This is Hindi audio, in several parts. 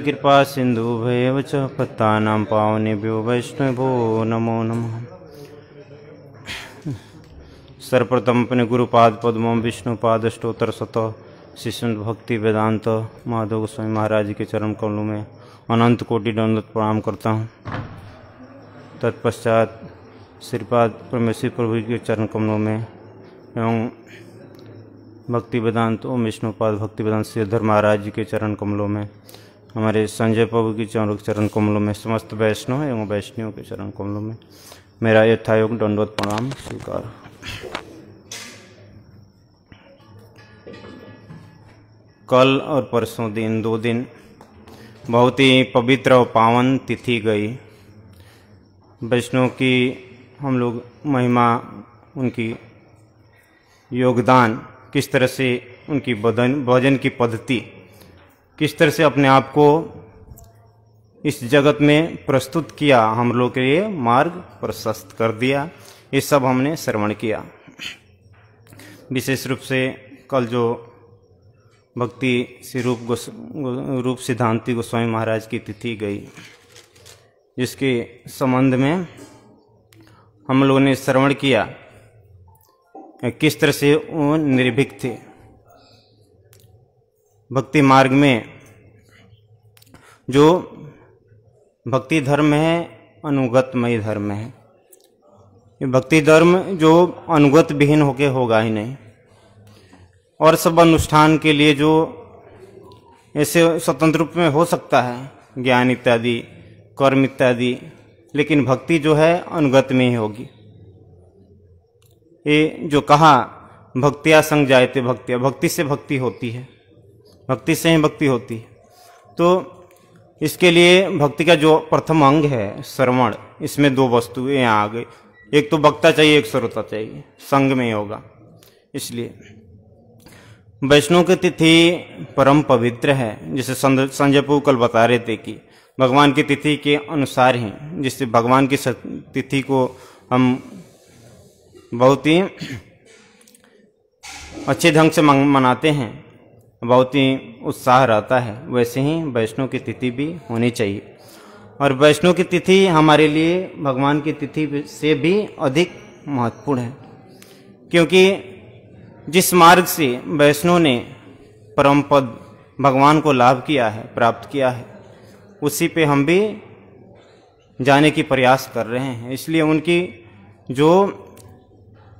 कृपा कृपा भैव च पावनी पावनेभ्यो वैष्णवो नमो नमः सर्वप्रथम अपने गुरुपाद पद्म विष्णुपाद अष्टोत्तर सत शिष्य भक्ति वेदांत माधव गोस्वामी महाराज जी के चरण कमलों में अनंत कोटि दंडत प्रणाम करता हूँ तत्पश्चात श्रीपाद परमेश्वर प्रभु के चरण कमलों में एवं भक्ति वेदांत ओम विष्णुपाद भक्ति वेदांत श्रीधर महाराज जी के चरण कमलों में हमारे संजय प्रभु की चरण चरण कमलों में समस्त वैष्णव एवं वैष्णव के चरण कमलों में मेरा यथायोग दंडवत प्रणाम स्वीकार कल और परसों दिन दो दिन बहुत ही पवित्र और पावन तिथि गई वैष्णव की हम लोग महिमा उनकी योगदान किस तरह से उनकी भजन भजन की पद्धति किस तरह से अपने आप को इस जगत में प्रस्तुत किया हम लोग के लिए मार्ग प्रशस्त कर दिया ये सब हमने श्रवण किया विशेष रूप से कल जो भक्ति श्री रूप गोस् रूप सिद्धांति गोस्वामी महाराज की तिथि गई जिसके संबंध में हम लोगों ने श्रवण किया किस तरह से वो निर्भीक थे भक्ति मार्ग में जो भक्ति धर्म है अनुगतमय धर्म है ये भक्ति धर्म जो अनुगत विहीन होके होगा ही नहीं और सब अनुष्ठान के लिए जो ऐसे स्वतंत्र रूप में हो सकता है ज्ञान इत्यादि कर्म इत्यादि लेकिन भक्ति जो है अनुगत में ही होगी ये जो कहा भक्तिया संग थे भक्तिया भक्ति से भक्ति होती है भक्ति से ही भक्ति होती है तो इसके लिए भक्ति का जो प्रथम अंग है श्रवण इसमें दो वस्तुएं आ गई एक तो वक्ता चाहिए एक श्रोता चाहिए संग में होगा इसलिए वैष्णव की तिथि परम पवित्र है जिसे संजय पू कल बता रहे थे कि भगवान की तिथि के अनुसार ही जिससे भगवान की तिथि को हम बहुत ही अच्छे ढंग से मनाते हैं बहुत ही उत्साह रहता है वैसे ही वैष्णव की तिथि भी होनी चाहिए और वैष्णव की तिथि हमारे लिए भगवान की तिथि से भी अधिक महत्वपूर्ण है क्योंकि जिस मार्ग से वैष्णव ने परम पद भगवान को लाभ किया है प्राप्त किया है उसी पे हम भी जाने की प्रयास कर रहे हैं इसलिए उनकी जो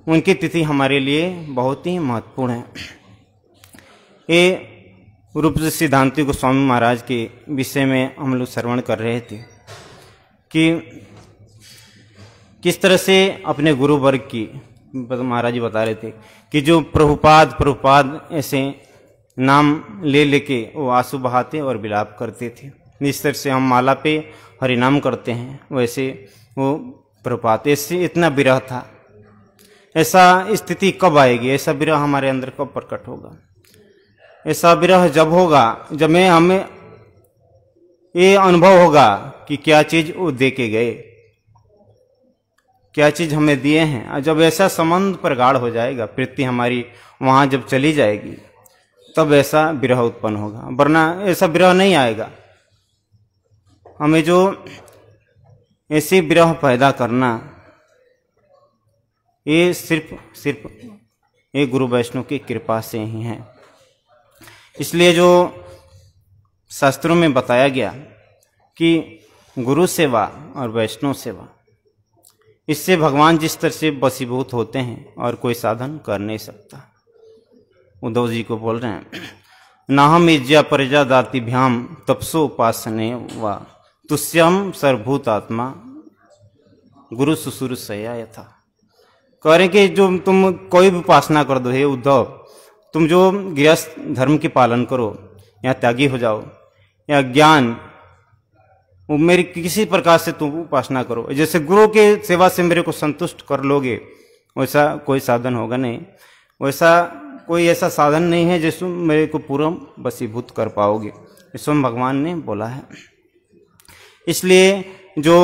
उनकी तिथि हमारे लिए बहुत ही महत्वपूर्ण है ये रूप सिद्धांति गोस्वामी महाराज के विषय में हम लोग श्रवण कर रहे थे कि किस तरह से अपने गुरु वर्ग की महाराज बता रहे थे कि जो प्रभुपाद प्रभुपाद ऐसे नाम ले लेके वो आंसू बहाते और विलाप करते थे जिस तरह से हम माला पे हरिनाम करते हैं वैसे वो प्रभुपात ऐसे इतना विरह था ऐसा स्थिति कब आएगी ऐसा विरह हमारे अंदर कब प्रकट होगा ऐसा विरह जब होगा जब मैं हमें ये अनुभव होगा कि क्या चीज वो दे के गए क्या चीज हमें दिए हैं जब ऐसा संबंध प्रगाढ़ हो जाएगा प्रीति हमारी वहां जब चली जाएगी तब ऐसा विरह उत्पन्न होगा वरना ऐसा विरह नहीं आएगा हमें जो ऐसी विरह पैदा करना ये सिर्फ सिर्फ ये गुरु वैष्णव की कृपा से ही है इसलिए जो शास्त्रों में बताया गया कि गुरु सेवा और वैष्णव सेवा इससे भगवान जिस तरह से बसीभूत होते हैं और कोई साधन कर नहीं सकता उद्धव जी को बोल रहे हैं नाहम इज्जा प्रजा दातिभ्याम तपसो उपासने व तुष्यम सर्वभूत आत्मा गुरु ससुर सया था कह रहे कि जो तुम कोई भी उपासना कर दो हे उद्धव तुम जो गृहस्थ धर्म की पालन करो या त्यागी हो जाओ या ज्ञान वो मेरी किसी प्रकार से तुम उपासना करो जैसे गुरु के सेवा से मेरे को संतुष्ट कर लोगे वैसा कोई साधन होगा नहीं वैसा कोई ऐसा साधन नहीं है जिसमें मेरे को पूरा बसीभूत कर पाओगे इसमें भगवान ने बोला है इसलिए जो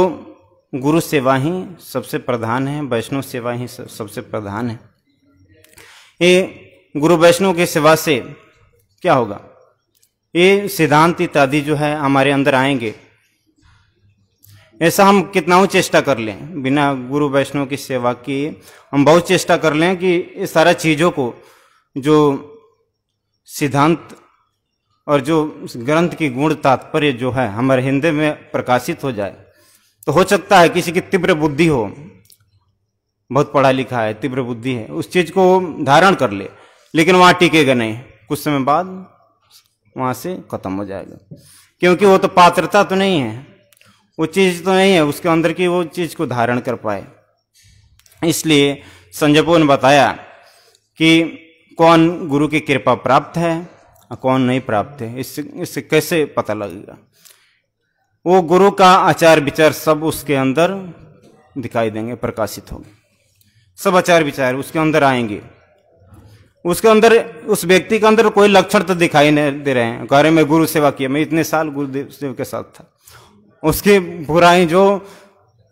गुरु सेवा ही सबसे प्रधान है वैष्णव सेवा ही सबसे प्रधान है ये गुरु वैष्णव के सेवा से क्या होगा ये सिद्धांत इत्यादि जो है हमारे अंदर आएंगे ऐसा हम कितना चेष्टा कर लें बिना गुरु वैष्णव की सेवा की हम बहुत चेष्टा कर लें कि सारा चीज़ों को जो सिद्धांत और जो ग्रंथ की गुण तात्पर्य जो है हमारे हिंदी में प्रकाशित हो जाए तो हो सकता है किसी की तीव्र बुद्धि हो बहुत पढ़ा लिखा है तीव्र बुद्धि है उस चीज़ को धारण कर ले लेकिन वहां टिकेगा नहीं कुछ समय बाद वहां से खत्म हो जाएगा क्योंकि वो तो पात्रता तो नहीं है वो चीज तो नहीं है उसके अंदर की वो चीज को धारण कर पाए इसलिए संजयपुर ने बताया कि कौन गुरु की कृपा प्राप्त है और कौन नहीं प्राप्त है इससे इससे कैसे पता लगेगा वो गुरु का आचार विचार सब उसके अंदर दिखाई देंगे प्रकाशित होंगे सब आचार विचार उसके अंदर आएंगे उसके अंदर उस व्यक्ति के अंदर कोई लक्षण तो दिखाई नहीं दे रहे हैं कह रहे मैं गुरु सेवा किया मैं इतने साल गुरुदेव सेव के साथ था उसकी बुराई जो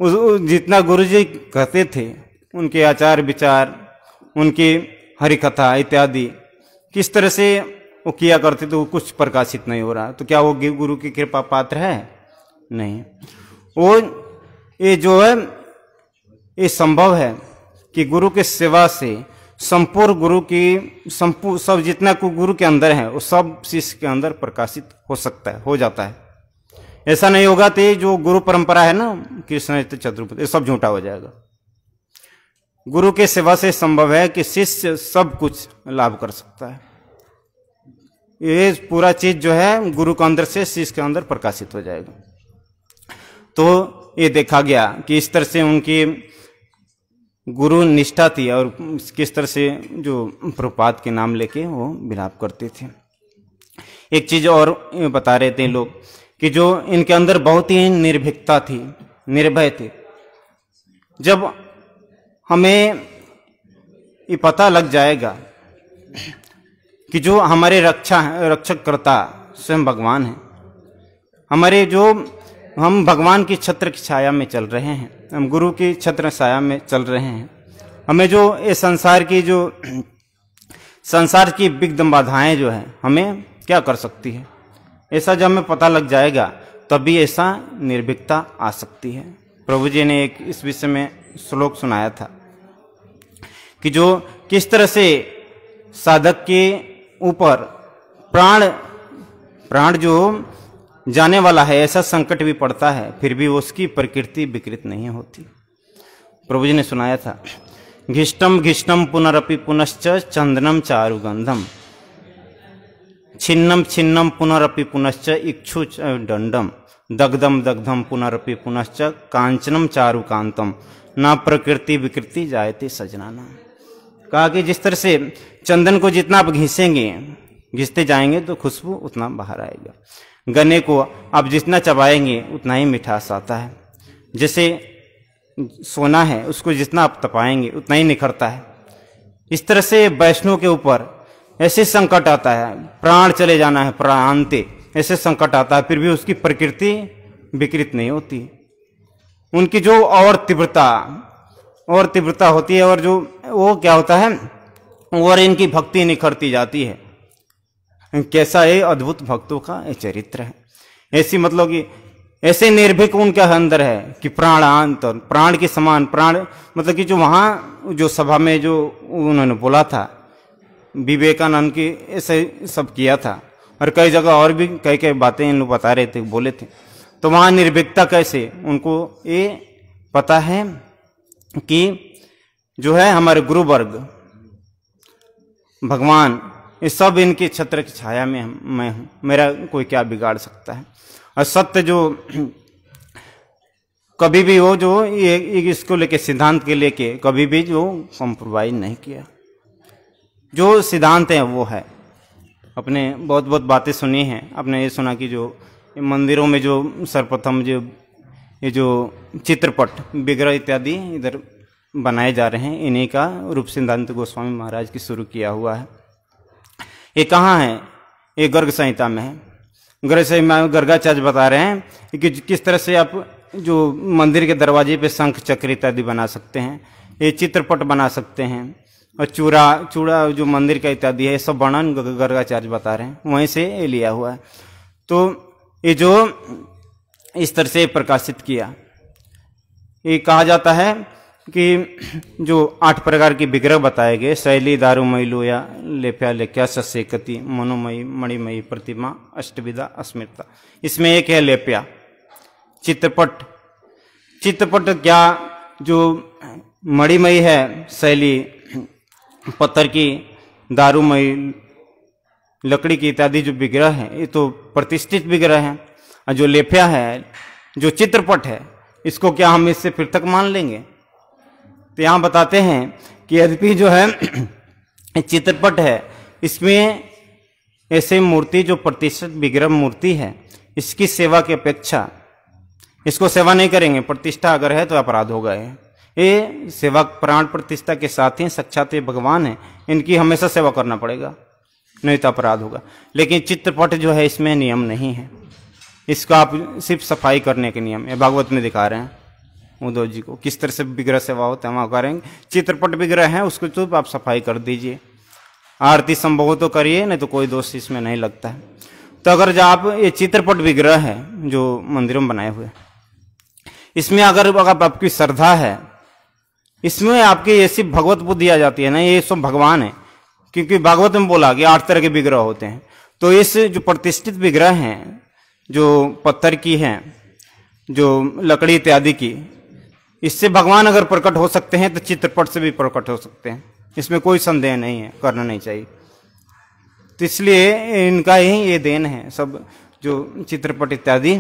उस, जितना गुरु जी कहते थे उनके आचार विचार उनकी हरि कथा इत्यादि किस तरह से वो किया करते तो कुछ प्रकाशित नहीं हो रहा तो क्या वो गुरु की कृपा पात्र है नहीं वो ये जो है ये संभव है कि गुरु के सेवा से संपूर्ण गुरु की संपूर्ण सब जितना को गुरु के अंदर है वो सब शिष्य के अंदर प्रकाशित हो सकता है हो जाता है ऐसा नहीं होगा तो जो गुरु परंपरा है ना कृष्ण चतुर्पति सब झूठा हो जाएगा गुरु के सेवा से संभव है कि शिष्य सब कुछ लाभ कर सकता है ये पूरा चीज जो है गुरु के अंदर से शिष्य के अंदर प्रकाशित हो जाएगा तो ये देखा गया कि इस तरह से उनकी गुरु निष्ठा थी और किस तरह से जो प्रपात के नाम लेके वो विलाप करते थे एक चीज और बता रहे थे लोग कि जो इनके अंदर बहुत ही निर्भीकता थी निर्भय थे जब हमें ये पता लग जाएगा कि जो हमारे रक्षा रक्षक करता स्वयं भगवान है हमारे जो हम भगवान की छत्र की छाया में चल रहे हैं हम गुरु की छत्र छाया में चल रहे हैं हमें जो ये संसार की जो संसार की विघ्न बाधाएं जो है हमें क्या कर सकती है ऐसा जब हमें पता लग जाएगा तभी ऐसा निर्भीकता आ सकती है प्रभु जी ने एक इस विषय में श्लोक सुनाया था कि जो किस तरह से साधक के ऊपर प्राण प्राण जो जाने वाला है ऐसा संकट भी पड़ता है फिर भी उसकी प्रकृति विकृत नहीं होती प्रभु जी ने सुनाया था घिष्टम घिष्टम पुनरअपि पुनश्च चंदनम चारुगंधम छिन्नम छिन्नम पुनरअपि पुनश्च इक्षु दंडम दग्धम दग्धम पुनरअपि पुनश्च कांचनम चारुकांतम ना प्रकृति विकृति जायते सजनाना कहा कि जिस तरह से चंदन को जितना आप घिसेंगे घिसते जाएंगे तो खुशबू उतना बाहर आएगा गन्ने को आप जितना चबाएंगे उतना ही मिठास आता है जैसे सोना है उसको जितना आप तपाएंगे उतना ही निखरता है इस तरह से वैष्णव के ऊपर ऐसे संकट आता है प्राण चले जाना है प्राणते ऐसे संकट आता है फिर भी उसकी प्रकृति विकृत नहीं होती उनकी जो और तीव्रता और तीव्रता होती है और जो वो क्या होता है और इनकी भक्ति निखरती जाती है कैसा है अद्भुत भक्तों का चरित्र है ऐसी मतलब कि ऐसे निर्भीक उनके अंदर है कि प्राण अंतर प्राण के समान प्राण मतलब कि जो वहाँ जो सभा में जो उन्होंने बोला था विवेकानंद की ऐसे सब किया था और कई जगह और भी कई कई बातें इन लोग बता रहे थे बोले थे तो वहाँ निर्भीकता कैसे उनको ये पता है कि जो है हमारे गुरुवर्ग भगवान ये सब इनके छत्र की छाया में मैं हूँ मेरा कोई क्या बिगाड़ सकता है और सत्य जो कभी भी हो जो ये इसको लेके सिद्धांत के लेके कभी भी जो कॉम्प्रोमाइज नहीं किया जो सिद्धांत है वो है अपने बहुत बहुत बातें सुनी हैं आपने ये सुना कि जो मंदिरों में जो सर्वप्रथम जो ये जो चित्रपट विग्रह इत्यादि इधर बनाए जा रहे हैं इन्हीं का रूप सिद्धांत गोस्वामी महाराज की शुरू किया हुआ है ये कहाँ है ये गर्ग संहिता में है गर्ग संहिता में गर्गाचार्य बता रहे हैं कि किस तरह से आप जो मंदिर के दरवाजे पे शंख चक्र इत्यादि बना सकते हैं ये चित्रपट बना सकते हैं और चूड़ा चूड़ा जो मंदिर का इत्यादि है ये सब वर्णन गर्गाचार्य बता रहे हैं वहीं से ये लिया हुआ है तो ये जो इस तरह से प्रकाशित किया ये कहा जाता है कि जो आठ प्रकार के विग्रह बताए गए शैली दारूमयी लोया लेप्या लेख्या सस्यकति मनोमयी मणिमयी प्रतिमा अष्टविदा अस्मिता इसमें एक है लेप्या चित्रपट चित्रपट क्या जो मणिमयी है शैली पत्थर की दारूमयी लकड़ी की इत्यादि जो विग्रह है ये तो प्रतिष्ठित विग्रह है और जो लेप्या है जो चित्रपट है इसको क्या हम इससे पृथक मान लेंगे तो यहाँ बताते हैं कि यद्यपि जो है चित्रपट है इसमें ऐसे मूर्ति जो प्रतिष्ठित विग्रह मूर्ति है इसकी सेवा की अपेक्षा इसको सेवा नहीं करेंगे प्रतिष्ठा अगर है तो अपराध होगा ये सेवा प्राण प्रतिष्ठा के साथ ही साक्षात ये भगवान है इनकी हमेशा सेवा करना पड़ेगा नहीं तो अपराध होगा लेकिन चित्रपट जो है इसमें नियम नहीं है इसका आप सिर्फ सफाई करने के नियम है भागवत में दिखा रहे हैं उद्धव जी को किस तरह से विग्रह सेवा होता है वहाँ करेंगे चित्रपट विग्रह है उसको चुप तो आप सफाई कर दीजिए आरती संभव तो करिए नहीं तो कोई दोष इसमें नहीं लगता है तो अगर जो आप ये चित्रपट विग्रह है जो मंदिरों में बनाए हुए इसमें अगर अगर आपकी श्रद्धा है इसमें आपकी ये सिर्फ भगवत बुद्धि आ जाती है ना ये सब भगवान है क्योंकि भगवत में बोला कि आठ तरह के विग्रह होते हैं तो इस जो प्रतिष्ठित विग्रह हैं जो पत्थर की हैं जो लकड़ी इत्यादि की इससे भगवान अगर प्रकट हो सकते हैं तो चित्रपट से भी प्रकट हो सकते हैं इसमें कोई संदेह नहीं है करना नहीं चाहिए तो इसलिए इनका ही ये देन है सब जो चित्रपट इत्यादि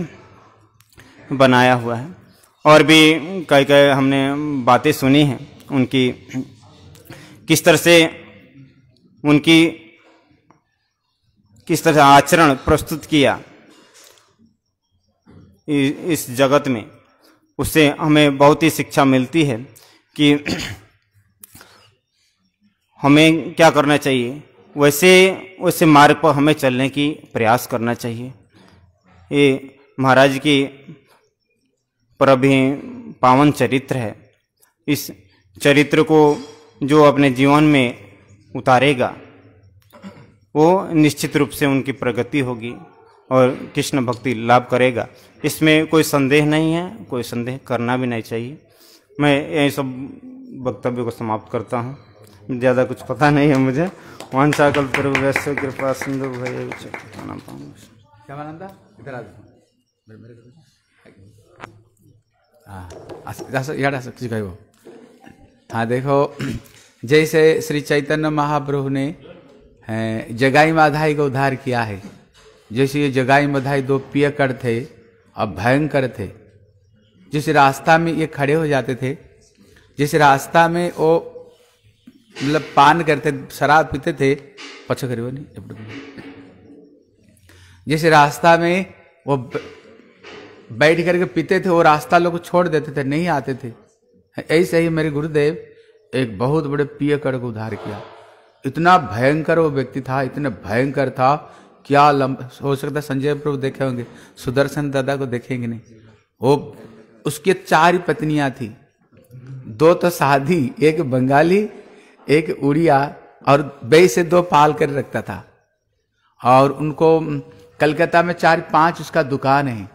बनाया हुआ है और भी कई कई हमने बातें सुनी हैं उनकी किस तरह से उनकी किस तरह से आचरण प्रस्तुत किया इस जगत में उससे हमें बहुत ही शिक्षा मिलती है कि हमें क्या करना चाहिए वैसे वैसे मार्ग पर हमें चलने की प्रयास करना चाहिए ये महाराज की पर अभी पावन चरित्र है इस चरित्र को जो अपने जीवन में उतारेगा वो निश्चित रूप से उनकी प्रगति होगी और कृष्ण भक्ति लाभ करेगा इसमें कोई संदेह नहीं है कोई संदेह करना भी नहीं चाहिए मैं यही सब वक्तव्य को समाप्त करता हूँ ज़्यादा कुछ पता नहीं है मुझे वन साकल प्रभु वैश्य कृपा सिंधु भाई नाम पाऊंगा इधर आ हाँ, हाँ देखो जैसे श्री चैतन्य महाप्रभु ने जगाई माधाई को उद्धार किया है जैसे ये जगाई मधाई दो पियकर थे अब भयंकर थे जिस रास्ता में ये खड़े हो जाते थे जिस रास्ता में वो मतलब पान करते शराब पीते थे पछो करियो नहीं जिस रास्ता में वो बैठ करके पीते थे वो रास्ता लोग छोड़ देते थे नहीं आते थे ऐसे ही मेरे गुरुदेव एक बहुत बड़े पियकर को उधार किया इतना भयंकर वो व्यक्ति था इतना भयंकर था क्या लंबा हो सकता है संजय प्रभु देखे होंगे सुदर्शन दादा को देखेंगे नहीं वो उसके चार पत्नियां थी दो तो साधी एक बंगाली एक उड़िया और बेई से दो पाल कर रखता था और उनको कलकत्ता में चार पांच उसका दुकान है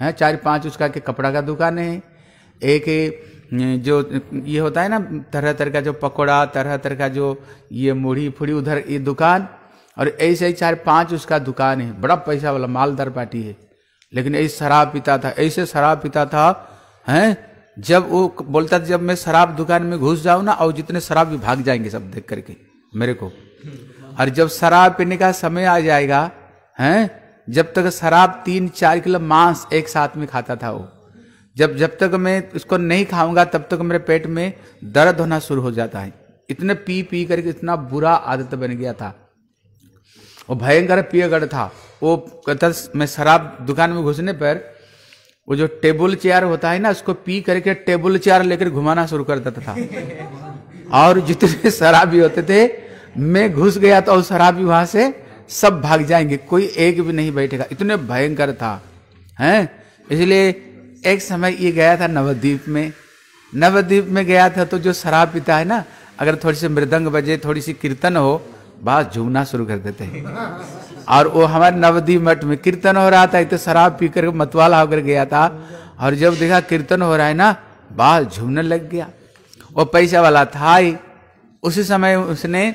है चार पांच उसका के कपड़ा का दुकान है एक जो ये होता है ना तरह तरह का जो पकोड़ा तरह तरह का जो ये मुढ़ी फुड़ी उधर ये दुकान और ऐसे ही चार पांच उसका दुकान है बड़ा पैसा वाला मालदार पार्टी है लेकिन ऐसे शराब पीता था ऐसे शराब पीता था हैं जब वो बोलता था जब मैं शराब दुकान में घुस जाऊं ना और जितने शराब भी भाग जाएंगे सब देख करके मेरे को और जब शराब पीने का समय आ जाएगा हैं जब तक शराब तीन चार किलो मांस एक साथ में खाता था वो जब जब तक मैं उसको नहीं खाऊंगा तब तक मेरे पेट में दर्द होना शुरू हो जाता है इतने पी पी करके इतना बुरा आदत बन गया था वो भयंकर पियगढ़ था वो कहता मैं शराब दुकान में घुसने पर वो जो टेबल चेयर होता है ना उसको पी करके टेबल चेयर लेकर घुमाना शुरू कर देता था और जितने शराबी होते थे मैं घुस गया तो शराबी वहां से सब भाग जाएंगे कोई एक भी नहीं बैठेगा इतने भयंकर था हैं इसलिए एक समय ये गया था नवद्वीप में नवद्वीप में गया था तो जो शराब पीता है ना अगर थोड़ी सी मृदंग बजे थोड़ी सी कीर्तन हो बाहर झूमना शुरू कर देते हैं और वो हमारे नवदीप मठ में कीर्तन हो रहा था तो शराब पीकर मतवाला होकर गया था और जब देखा कीर्तन हो रहा है ना बाल झूमने लग गया वो पैसा वाला था ही उसी समय उसने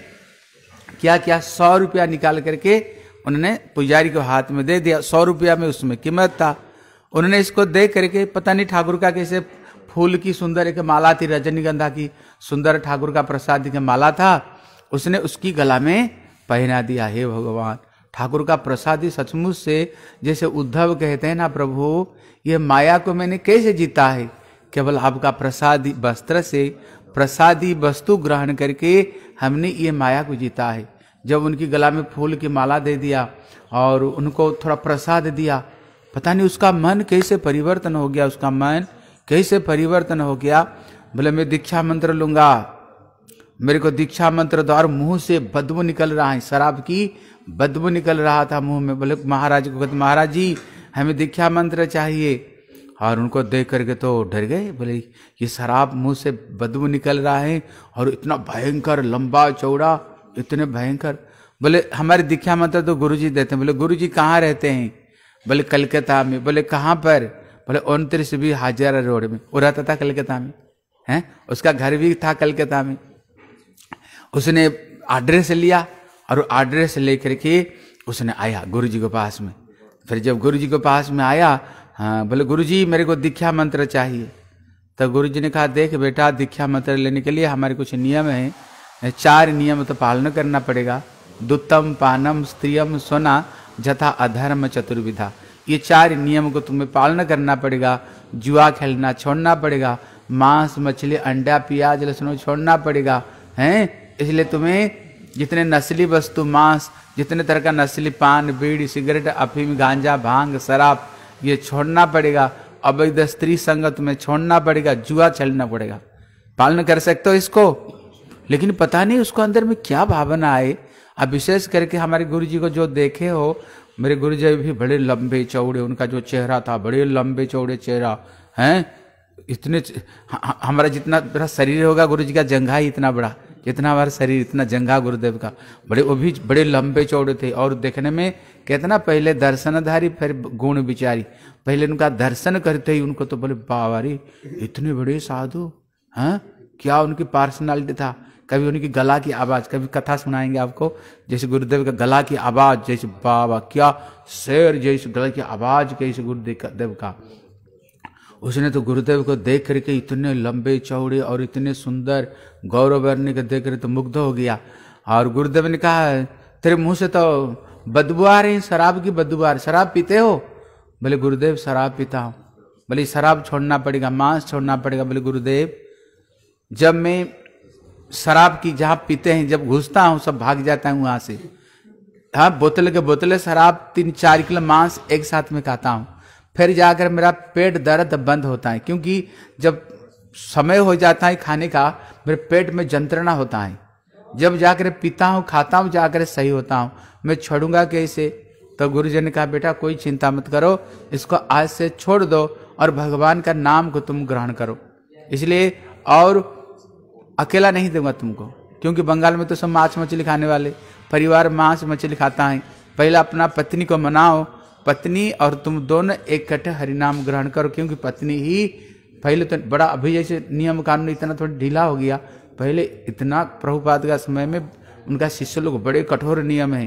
क्या क्या सौ रुपया निकाल करके उन्होंने पुजारी को हाथ में दे दिया सौ रुपया में उसमें कीमत था उन्होंने इसको देख करके पता नहीं ठाकुर का कैसे फूल की सुंदर एक माला थी रजनीगंधा की सुंदर ठाकुर का प्रसाद की माला था उसने उसकी गला में पहना दिया हे भगवान ठाकुर का प्रसादी सचमुच से जैसे उद्धव कहते हैं ना प्रभु ये माया को मैंने कैसे जीता है केवल आपका प्रसादी वस्त्र से प्रसादी वस्तु ग्रहण करके हमने ये माया को जीता है जब उनकी गला में फूल की माला दे दिया और उनको थोड़ा प्रसाद दिया पता नहीं उसका मन कैसे परिवर्तन हो गया उसका मन कैसे परिवर्तन हो गया बोले मैं दीक्षा मंत्र लूंगा मेरे को दीक्षा मंत्र और मुंह से बदबू निकल रहा है शराब की बदबू निकल रहा था मुंह में बोले महाराज को कहते महाराज जी हमें दीक्षा मंत्र चाहिए और उनको देख करके तो डर गए बोले ये शराब मुंह से बदबू निकल रहा है और इतना भयंकर लंबा चौड़ा इतने भयंकर बोले हमारे दीक्षा मंत्र तो गुरु जी देते हैं बोले गुरु जी कहाँ रहते हैं बोले कलकत्ता में बोले कहाँ पर बोले उनतीस भी हाजरा रोड में वो रहता था कलकत्ता में है उसका घर भी था कलकत्ता में उसने एड्रेस लिया और एड्रेस लेकर के उसने आया गुरु जी के पास में फिर जब गुरु जी के पास में आया हाँ बोले गुरु जी मेरे को दीक्षा मंत्र चाहिए तो गुरु जी ने कहा देख बेटा दीक्षा मंत्र लेने के लिए हमारे कुछ नियम हैं चार नियम तो पालन करना पड़ेगा दुत्तम पानम स्त्रियम सोना जथा अधर्म चतुर्विधा ये चार नियम को तुम्हें पालन करना पड़ेगा जुआ खेलना छोड़ना पड़ेगा मांस मछली अंडा प्याज लहसुन छोड़ना पड़ेगा हैं इसलिए तुम्हें जितने नस्ली वस्तु मांस जितने तरह का नस्ली पान बीड़ी सिगरेट अफीम गांजा भांग शराब ये छोड़ना पड़ेगा अवैध स्त्री संगत में छोड़ना पड़ेगा जुआ चलना पड़ेगा पालन कर सकते हो इसको लेकिन पता नहीं उसको अंदर में क्या भावना आए अब विशेष करके हमारे गुरु जी को जो देखे हो मेरे गुरु जी भी बड़े लंबे चौड़े उनका जो चेहरा था बड़े लंबे चौड़े चेहरा है इतने हमारा जितना बड़ा शरीर होगा गुरु जी का जंघा ही इतना बड़ा इतना हमारा शरीर इतना जंगा गुरुदेव का बड़े वो भी बड़े लंबे चौड़े थे और देखने में कितना पहले दर्शनधारी फिर गुण विचारी पहले उनका दर्शन करते ही उनको तो बोले बावारी इतने बड़े साधु हैं हाँ? क्या उनकी पार्सनैलिटी था कभी उनकी गला की आवाज कभी कथा सुनाएंगे आपको जैसे गुरुदेव का गला की आवाज जैसे बाबा क्या शेर जैसे गला की आवाज कैसे गुरुदेव का देव का उसने तो गुरुदेव को देख करके इतने लंबे चौड़े और इतने सुंदर गौरव वर्णी को देख कर तो मुग्ध हो गया और गुरुदेव ने कहा तेरे मुंह से तो बदबू आ रही शराब की बदबू आ रही शराब पीते हो बोले गुरुदेव शराब पीता हूँ बोले शराब छोड़ना पड़ेगा मांस छोड़ना पड़ेगा बोले गुरुदेव जब मैं शराब की जहाँ पीते हैं जब घुसता हूँ सब भाग जाता हूँ वहाँ से हाँ बोतल के बोतले शराब तीन चार किलो मांस एक साथ में खाता हूँ फिर जाकर मेरा पेट दर्द बंद होता है क्योंकि जब समय हो जाता है खाने का मेरे पेट में जंत्रणा होता है जब जाकर पीता हूँ खाता हूँ जाकर सही होता हूँ मैं छोड़ूंगा कैसे तो गुरुजन ने कहा बेटा कोई चिंता मत करो इसको आज से छोड़ दो और भगवान का नाम को तुम ग्रहण करो इसलिए और अकेला नहीं दूंगा तुमको क्योंकि बंगाल में तो सब मांस मछली खाने वाले परिवार मांस मछली खाता है पहले अपना पत्नी को मनाओ पत्नी और तुम दोनों इकट्ठे हरिनाम ग्रहण करो क्योंकि पत्नी ही पहले तो बड़ा अभी जैसे नियम कानून इतना थोड़ा ढीला हो गया पहले इतना प्रभुपाद का समय में उनका शिष्य लोग बड़े कठोर नियम है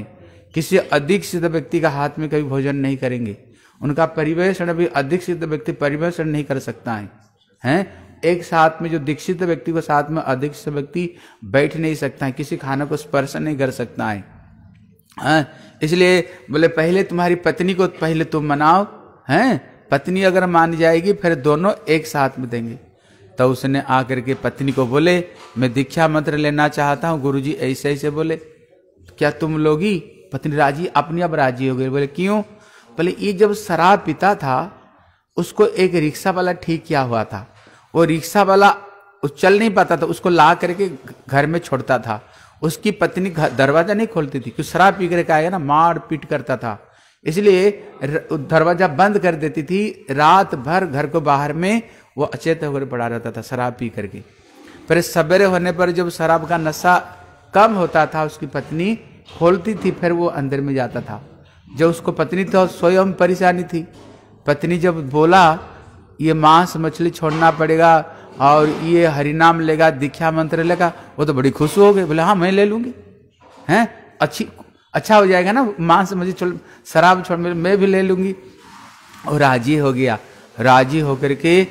किसी अधिक सिद्ध व्यक्ति का हाथ में कभी भोजन नहीं करेंगे उनका परिवेषण भी अधिक सिद्ध व्यक्ति परिवेषण नहीं कर सकता है हैं एक साथ में जो दीक्षित व्यक्ति को साथ में अधिक व्यक्ति बैठ नहीं सकता है किसी खाना को स्पर्श नहीं कर सकता है हाँ इसलिए बोले पहले तुम्हारी पत्नी को पहले तुम मनाओ हैं पत्नी अगर मान जाएगी फिर दोनों एक साथ में देंगे तो उसने आकर के पत्नी को बोले मैं दीक्षा मंत्र लेना चाहता हूँ गुरु जी ऐसे ऐसे बोले क्या तुम लोगी पत्नी राजी अपनी अब राजी हो गई बोले क्यों बोले ये जब शराब पीता था उसको एक रिक्शा वाला ठीक किया हुआ था वो रिक्शा वाला चल नहीं पाता था उसको ला करके घर में छोड़ता था उसकी पत्नी दरवाजा नहीं खोलती थी क्योंकि शराब पी करके आएगा ना मार पीट करता था इसलिए दरवाजा बंद कर देती थी रात भर घर को बाहर में वो अचेत होकर पड़ा रहता था शराब पी करके पर सवेरे होने पर जब शराब का नशा कम होता था उसकी पत्नी खोलती थी फिर वो अंदर में जाता था जब उसको पत्नी तो स्वयं परेशानी थी पत्नी जब बोला ये मांस मछली छोड़ना पड़ेगा और ये हरिनाम लेगा दीक्षा मंत्र लेगा वो तो बड़ी खुश हो गई बोले हाँ मैं ले लूंगी हैं अच्छी अच्छा हो जाएगा ना मांस मुझे छोड़ शराब छोड़ मैं भी ले लूंगी और राजी हो गया राजी होकर के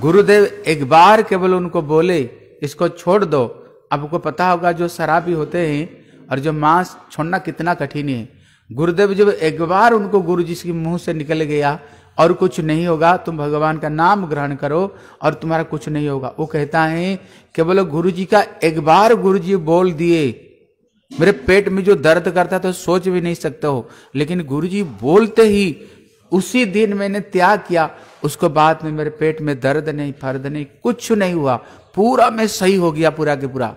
गुरुदेव एक बार केवल उनको बोले इसको छोड़ दो आपको पता होगा जो शराबी होते हैं और जो मांस छोड़ना कितना कठिन है गुरुदेव जब एक बार उनको गुरु जी के मुंह से निकल गया और कुछ नहीं होगा तुम भगवान का नाम ग्रहण करो और तुम्हारा कुछ नहीं होगा वो कहता है केवल गुरु जी का एक बार गुरु जी बोल दिए मेरे पेट में जो दर्द करता तो सोच भी नहीं सकते हो लेकिन गुरु जी बोलते ही उसी दिन मैंने त्याग किया उसको बाद में मेरे पेट में दर्द नहीं फर्द नहीं कुछ नहीं हुआ पूरा मैं सही हो गया पूरा के पूरा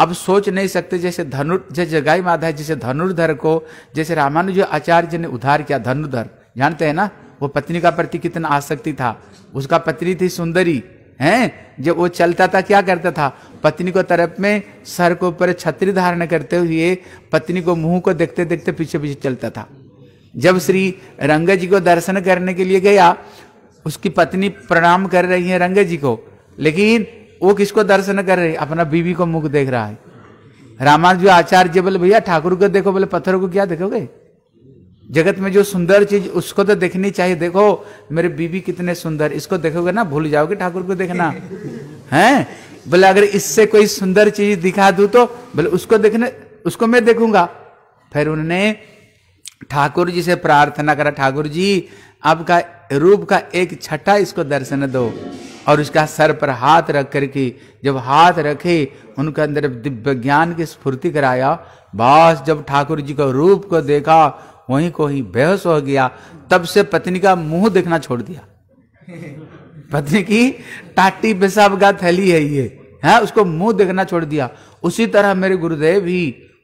अब सोच नहीं सकते जैसे धनु जैसे जगाई माधा है जैसे धनुर्धर को जैसे रामानुज आचार्य ने उधार किया धनुर्धर जानते हैं ना वो पत्नी का प्रति कितना आसक्ति था उसका पत्नी थी सुंदरी हैं जब वो चलता था क्या करता था पत्नी को तरफ में सर के ऊपर छतरी धारण करते हुए पत्नी को मुंह को देखते देखते पीछे पीछे चलता था जब श्री रंग जी को दर्शन करने के लिए गया उसकी पत्नी प्रणाम कर रही है रंग जी को लेकिन वो किसको दर्शन कर रही अपना बीवी को मुख देख रहा है रामानुज आचार्य बोले भैया ठाकुर को देखो बोले पत्थर को क्या देखोगे जगत में जो सुंदर चीज उसको तो देखनी चाहिए देखो मेरे बीबी कितने सुंदर इसको देखोगे ना भूल जाओगे ठाकुर को देखना है बोले अगर इससे कोई सुंदर चीज दिखा दू तो बोले उसको देखने उसको मैं देखूंगा फिर उन्होंने ठाकुर जी से प्रार्थना करा ठाकुर जी आपका रूप का एक छठा इसको दर्शन दो और उसका सर पर हाथ रख करके जब हाथ रखे उनके अंदर दिव्य ज्ञान की स्फूर्ति कराया बस जब ठाकुर जी को रूप को देखा वहीं को ही बेहोश हो गया तब से पत्नी का मुंह देखना छोड़ दिया पत्नी की टाटी पेशाब का थैली है ये है उसको मुंह देखना छोड़ दिया उसी तरह मेरे गुरुदेव भी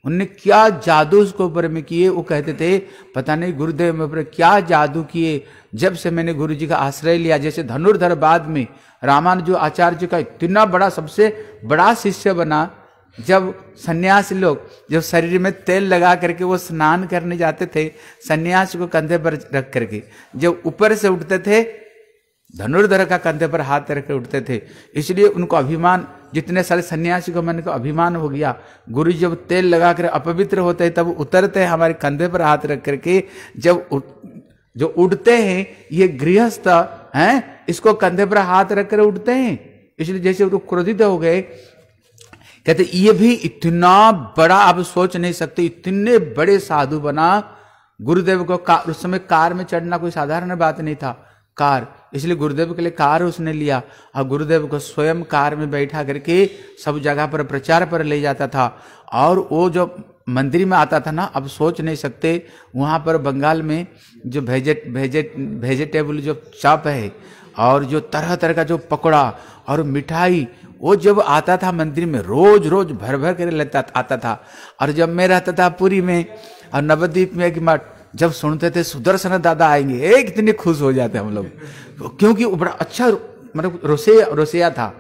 उनने क्या जादू उसके ऊपर में किए वो कहते थे पता नहीं गुरुदेव मेरे ऊपर क्या जादू किए जब से मैंने गुरु जी का आश्रय लिया जैसे धनुर्धर बाद में रामानुज आचार्य का इतना बड़ा सबसे बड़ा शिष्य बना जब सन्यासी लोग जब शरीर में तेल लगा करके वो स्नान करने जाते थे सन्यास को कंधे पर रख करके जब ऊपर से उठते थे धनुर्धर का कंधे पर हाथ रख कर उठते थे इसलिए उनको अभिमान जितने सारे सन्यासी को मैंने को अभिमान हो गया गुरु जब तेल लगा कर अपवित्र होते हैं तब उतरते हैं हमारे कंधे पर हाथ रख करके जब उठ, जो उठते हैं ये गृहस्थ हैं इसको कंधे पर हाथ रख कर उठते हैं इसलिए जैसे वो क्रोधित हो गए कहते ये भी इतना बड़ा आप सोच नहीं सकते इतने बड़े साधु बना गुरुदेव को का, उस समय कार में चढ़ना कोई साधारण बात नहीं था कार इसलिए गुरुदेव के लिए कार उसने लिया और गुरुदेव को स्वयं कार में बैठा करके सब जगह पर प्रचार पर ले जाता था और वो जो मंदिर में आता था ना अब सोच नहीं सकते वहाँ पर बंगाल में जो भेजेट भेजेट वेजिटेबल जो चाप है और जो तरह तरह का जो पकौड़ा और मिठाई वो जब आता था मंदिर में रोज रोज भर भर कर लेता आता था और जब मैं रहता था पुरी में और नवद्वीप में एक मठ जब सुनते थे सुदर्शन दादा आएंगे एक इतने खुश हो जाते हम लोग क्योंकि बड़ा अच्छा मतलब रोसे रोसिया था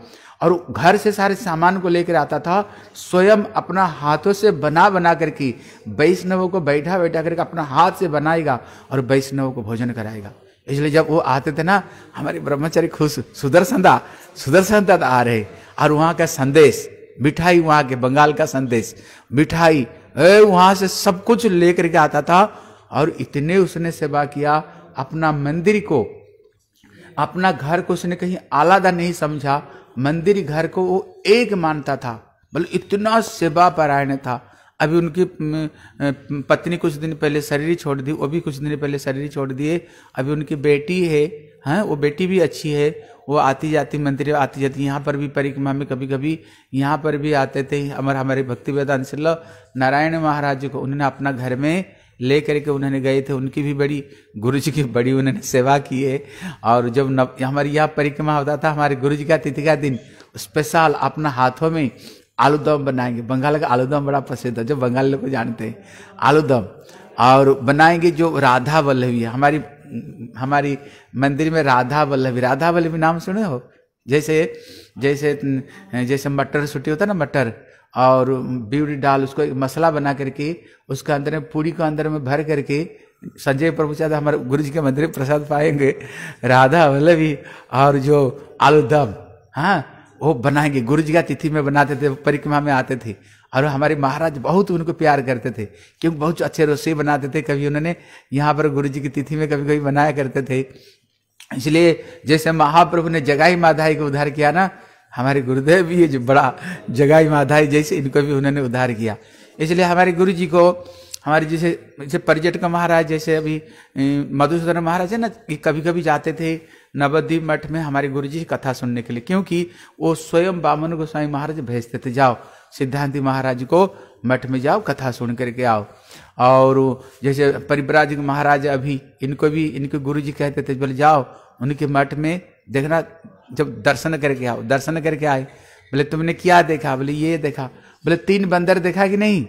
और घर से सारे सामान को लेकर आता था स्वयं अपना हाथों से बना बना करके वैष्णवों को बैठा बैठा करके अपना हाथ से बनाएगा और वैष्णवों को भोजन कराएगा इसलिए जब वो आते थे ना हमारे ब्रह्मचारी खुश सुदर्शन दा सुदर्शन दादा आ रहे और वहाँ का संदेश मिठाई वहाँ के बंगाल का संदेश मिठाई वहाँ से सब कुछ लेकर के आता था और इतने उसने सेवा किया अपना मंदिर को अपना घर को उसने कहीं आलादा नहीं समझा मंदिर घर को वो एक मानता था बल मतलब इतना सेवा परायण था अभी उनकी पत्नी कुछ दिन पहले शरीर छोड़ दी वो भी कुछ दिन पहले शरीर छोड़ दिए अभी उनकी बेटी है हैं हाँ, वो बेटी भी अच्छी है वो आती जाती मंदिर आती जाती यहाँ पर भी परिक्रमा में कभी कभी यहाँ पर भी आते थे अमर हमारे भक्ति वेदांत शिल्ल नारायण महाराज जी को उन्होंने अपना घर में ले करके उन्होंने गए थे उनकी भी बड़ी गुरु जी की बड़ी उन्होंने सेवा की है और जब नव हमारे यहाँ परिक्रमा होता था हमारे गुरु जी का तिथि का दिन स्पेशल अपना हाथों में आलूदम बनाएंगे बंगाल का आलूदम बड़ा प्रसिद्ध है जो बंगाल लोग जानते हैं आलूदम और बनाएंगे जो राधा वल्लभी हमारी हमारी मंदिर में राधा वल्लभ राधा वल्लभ नाम सुने हो जैसे जैसे जैसे मटर सूटी होता है ना मटर और ब्यूटी डाल उसको एक मसाला बना करके उसके अंदर में पूरी को अंदर में भर करके संजय प्रभु चाहे हमारे गुरु जी के मंदिर में प्रसाद पाएंगे राधा वल्लभी और जो आलू दम हाँ वो बनाएंगे गुरु जी का तिथि में बनाते थे परिक्रमा में आते थे और हमारे महाराज बहुत उनको प्यार करते थे क्योंकि बहुत अच्छे रसोई बनाते थे कभी उन्होंने यहाँ पर गुरु जी की तिथि में कभी कभी बनाया करते थे इसलिए जैसे महाप्रभु ने जगाई माधाई को उद्धार किया ना हमारे गुरुदेव भी ये जो बड़ा जगाई माधाई जैसे इनको भी उन्होंने उद्धार किया इसलिए हमारे गुरु जी को हमारे जैसे जैसे पर्यटक महाराज जैसे अभी मधुसूदन महाराज है ना कि कभी कभी जाते थे नवद्वीप मठ में हमारे गुरु जी की कथा सुनने के लिए क्योंकि वो स्वयं बामन गोस्वामी महाराज भेजते थे जाओ सिद्धांति महाराज को मठ में जाओ कथा सुन करके आओ और जैसे परिवराजिक महाराज अभी इनको भी इनके गुरु जी कहते थे बोले जाओ उनके मठ में देखना जब दर्शन करके आओ दर्शन करके आए बोले तुमने क्या देखा बोले ये देखा बोले तीन बंदर देखा कि नहीं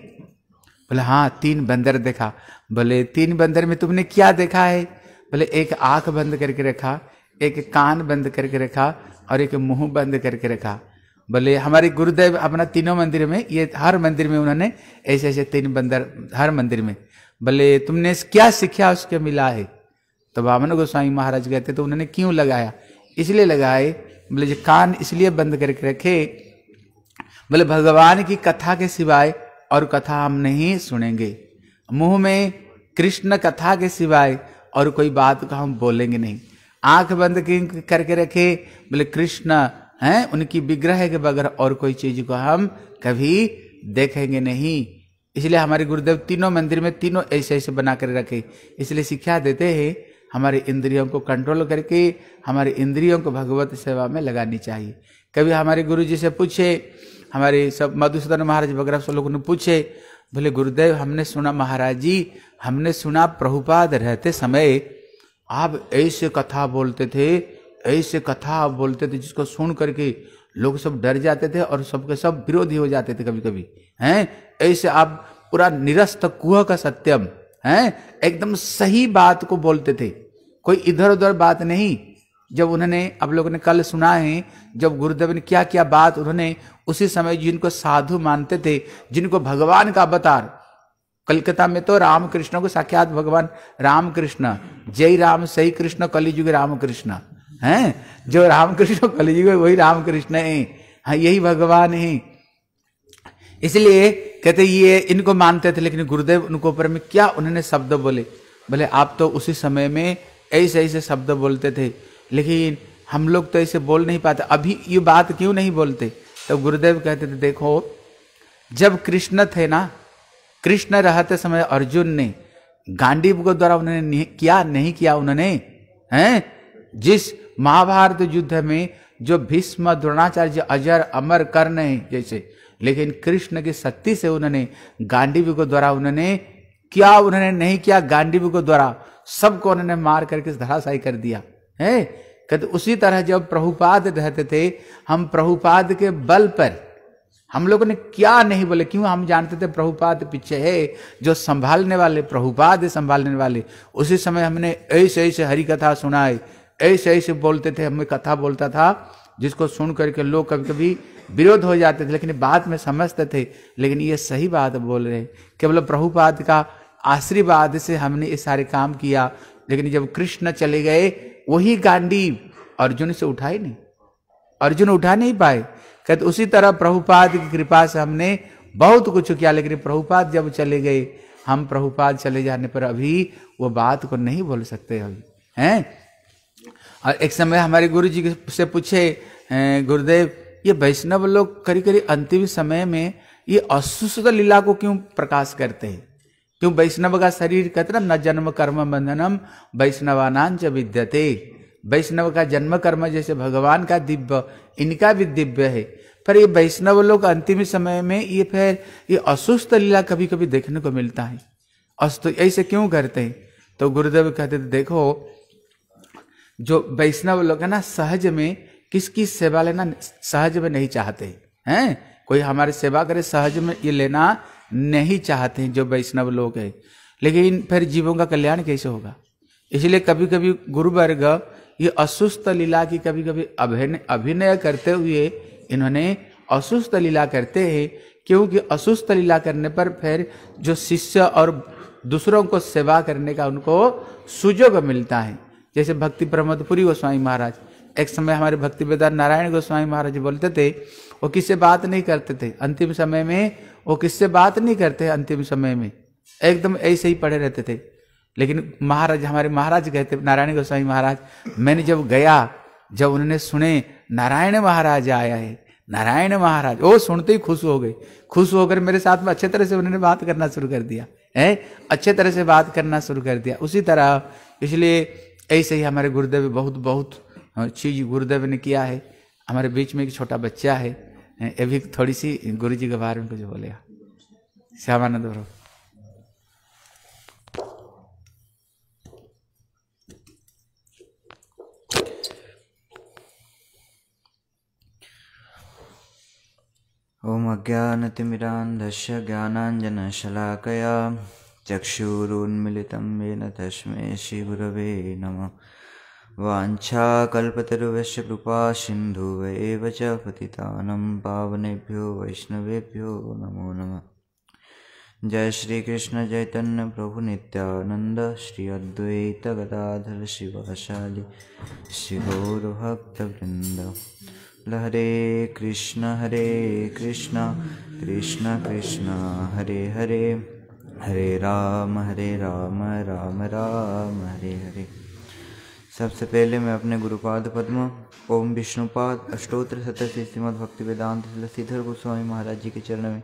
बोले हाँ तीन बंदर देखा बोले तीन बंदर में तुमने क्या देखा है बोले एक आंख बंद करके रखा एक कान बंद करके रखा और एक मुंह बंद करके रखा बोले हमारे गुरुदेव अपना तीनों मंदिर में ये हर मंदिर में उन्होंने ऐसे ऐसे तीन बंदर हर मंदिर में बोले तुमने क्या सीखा उसके मिला है तो वामन गोस्वामी महाराज कहते तो उन्होंने क्यों लगाया इसलिए लगाए बोले जो कान इसलिए बंद करके रखे बोले भगवान की कथा के सिवाय और कथा हम नहीं सुनेंगे मुंह में कृष्ण कथा के सिवाय और कोई बात का हम बोलेंगे नहीं आंख बंद करके रखे बोले कृष्ण हैं उनकी विग्रह के बगैर और कोई चीज को हम कभी देखेंगे नहीं इसलिए हमारे गुरुदेव तीनों मंदिर में तीनों ऐसे ऐसे बना कर रखे इसलिए शिक्षा देते हैं हमारे इंद्रियों को कंट्रोल करके हमारे इंद्रियों को भगवत सेवा में लगानी चाहिए कभी हमारे गुरु जी से पूछे हमारे सब मधुसूदन महाराज वगैरह सब लोगों ने पूछे बोले गुरुदेव हमने सुना महाराज जी हमने सुना प्रभुपाद रहते समय आप ऐसे कथा बोलते थे ऐसे कथा आप बोलते थे जिसको सुन करके लोग सब डर जाते थे और सबके सब विरोधी हो जाते थे कभी कभी हैं ऐसे आप पूरा निरस्त कुह का सत्यम हैं एकदम सही बात को बोलते थे कोई इधर उधर बात नहीं जब उन्होंने आप लोगों ने कल सुना है जब गुरुदेव ने क्या क्या बात उन्होंने उसी समय जिनको साधु मानते थे जिनको भगवान का अवतार कलकत्ता में तो रामकृष्ण को साक्षात भगवान रामकृष्ण जय राम सही कृष्ण कलिजुग रामकृष्ण हैं जो रामकृष्ण कलयुग है वही रामकृष्ण है हाँ यही भगवान है इसलिए कहते ये इनको मानते थे लेकिन गुरुदेव उनको ऊपर में क्या उन्होंने शब्द बोले भले आप तो उसी समय में ऐसे ऐसे शब्द बोलते थे लेकिन हम लोग तो ऐसे बोल नहीं पाते अभी ये बात क्यों नहीं बोलते तो गुरुदेव कहते थे देखो जब कृष्ण थे ना कृष्ण रहते समय अर्जुन ने गांडीव को द्वारा उन्होंने किया नहीं किया उन्होंने हैं जिस महाभारत युद्ध में जो भीष्म द्रोणाचार्य अजर अमर कर्ण है जैसे लेकिन कृष्ण की शक्ति से उन्होंने गांडीव को द्वारा उन्होंने क्या उन्होंने नहीं किया गांडीव को द्वारा सबको उन्होंने मार करके धराशाई कर दिया है कहते उसी तरह जब प्रभुपाद रहते थे हम प्रभुपाद के बल पर हम लोगों ने क्या नहीं बोले क्यों हम जानते थे प्रभुपाद पीछे है जो संभालने वाले प्रभुपाद संभालने वाले उसी समय हमने ऐसे ऐसे हरिकथा कथा ऐसे ऐसे बोलते थे हमें कथा बोलता था जिसको सुन करके लोग कभी कभी विरोध हो जाते थे लेकिन बात में समझते थे लेकिन ये सही बात बोल रहे केवल प्रभुपाद का आशीर्वाद से हमने ये सारे काम किया लेकिन जब कृष्ण चले गए वही गांडी अर्जुन से उठाई नहीं अर्जुन उठा नहीं पाए कहते तो उसी तरह प्रभुपाद की कृपा से हमने बहुत कुछ किया लेकिन प्रभुपाद जब चले गए हम प्रभुपाद चले जाने पर अभी वो बात को नहीं बोल सकते अभी हैं और एक समय हमारे गुरु जी से पूछे गुरुदेव ये वैष्णव लोग करी करी अंतिम समय में ये असुस्त लीला को क्यों प्रकाश करते हैं क्यों वैष्णव का शरीर कहते ना न जन्म कर्म बंधनम वैष्णवानांच विद्यते वैष्णव का जन्म कर्म जैसे भगवान का दिव्य इनका भी दिव्य है पर ये वैष्णव लोग अंतिम समय में ये फिर ये अशुष्ठ लीला कभी कभी देखने को मिलता है अस्त तो ऐसे क्यों करते हैं तो गुरुदेव कहते थे देखो जो वैष्णव लोग है ना सहज में किसकी सेवा लेना सहज में नहीं चाहते हैं कोई हमारी सेवा करे सहज में ये लेना नहीं चाहते हैं जो वैष्णव लोग है लेकिन फिर जीवों का कल्याण कैसे होगा इसलिए कभी कभी गुरुवर्ग ये असुस्त लीला की कभी कभी अभिनय अभिनय करते हुए इन्होंने असुस्त लीला करते हैं क्योंकि असुस्त लीला करने पर फिर जो शिष्य और दूसरों को सेवा करने का उनको सुजोग मिलता है जैसे भक्ति प्रमोदपुरी गोस्वामी महाराज एक समय हमारे भक्ति बेदार नारायण गोस्वामी महाराज बोलते थे वो किससे बात नहीं करते थे अंतिम समय में वो किससे बात नहीं करते अंतिम समय में एकदम ऐसे ही पड़े रहते थे लेकिन महाराज हमारे महाराज गए थे नारायण गोस्वामी महाराज मैंने जब गया जब उन्होंने सुने नारायण महाराज आया है नारायण महाराज वो सुनते ही खुश हो गए खुश होकर मेरे साथ में अच्छे तरह से उन्होंने बात करना शुरू कर दिया है अच्छे तरह से बात करना शुरू कर दिया उसी तरह इसलिए ऐसे ही हमारे गुरुदेव बहुत बहुत हाँ, चीज गुरुदेव ने किया है हमारे बीच में एक छोटा बच्चा है हाँ, ये भी थोड़ी सी गुरु जी के बारे में कुछ बोलेगा श्यामानंद प्रभु ओम अज्ञानतिमिरांधस्य ज्ञानांजनशलाकया चक्षुरुन्मिलितं येन तस्मै श्रीगुरवे नमः वाञ्छाकल्पतरुवश्य कृपा सिन्धुवेव च पतितानं पावनेभ्यो वैष्णवेभ्यो नमो नमः जय श्री कृष्ण चैतन्य प्रभु नित्यानंद श्री अद्वैत गदाधर शिवाशाली श्री हरे कृष्ण हरे कृष्ण कृष्ण कृष्ण हरे हरे हरे राम हरे राम राम राम हरे हरे सबसे पहले मैं अपने गुरुपाद पद्म ओम विष्णुपाद अष्टोत्र सतत श्रीमद भक्ति वेदांत लसीधर गोस्वामी महाराज जी के चरण में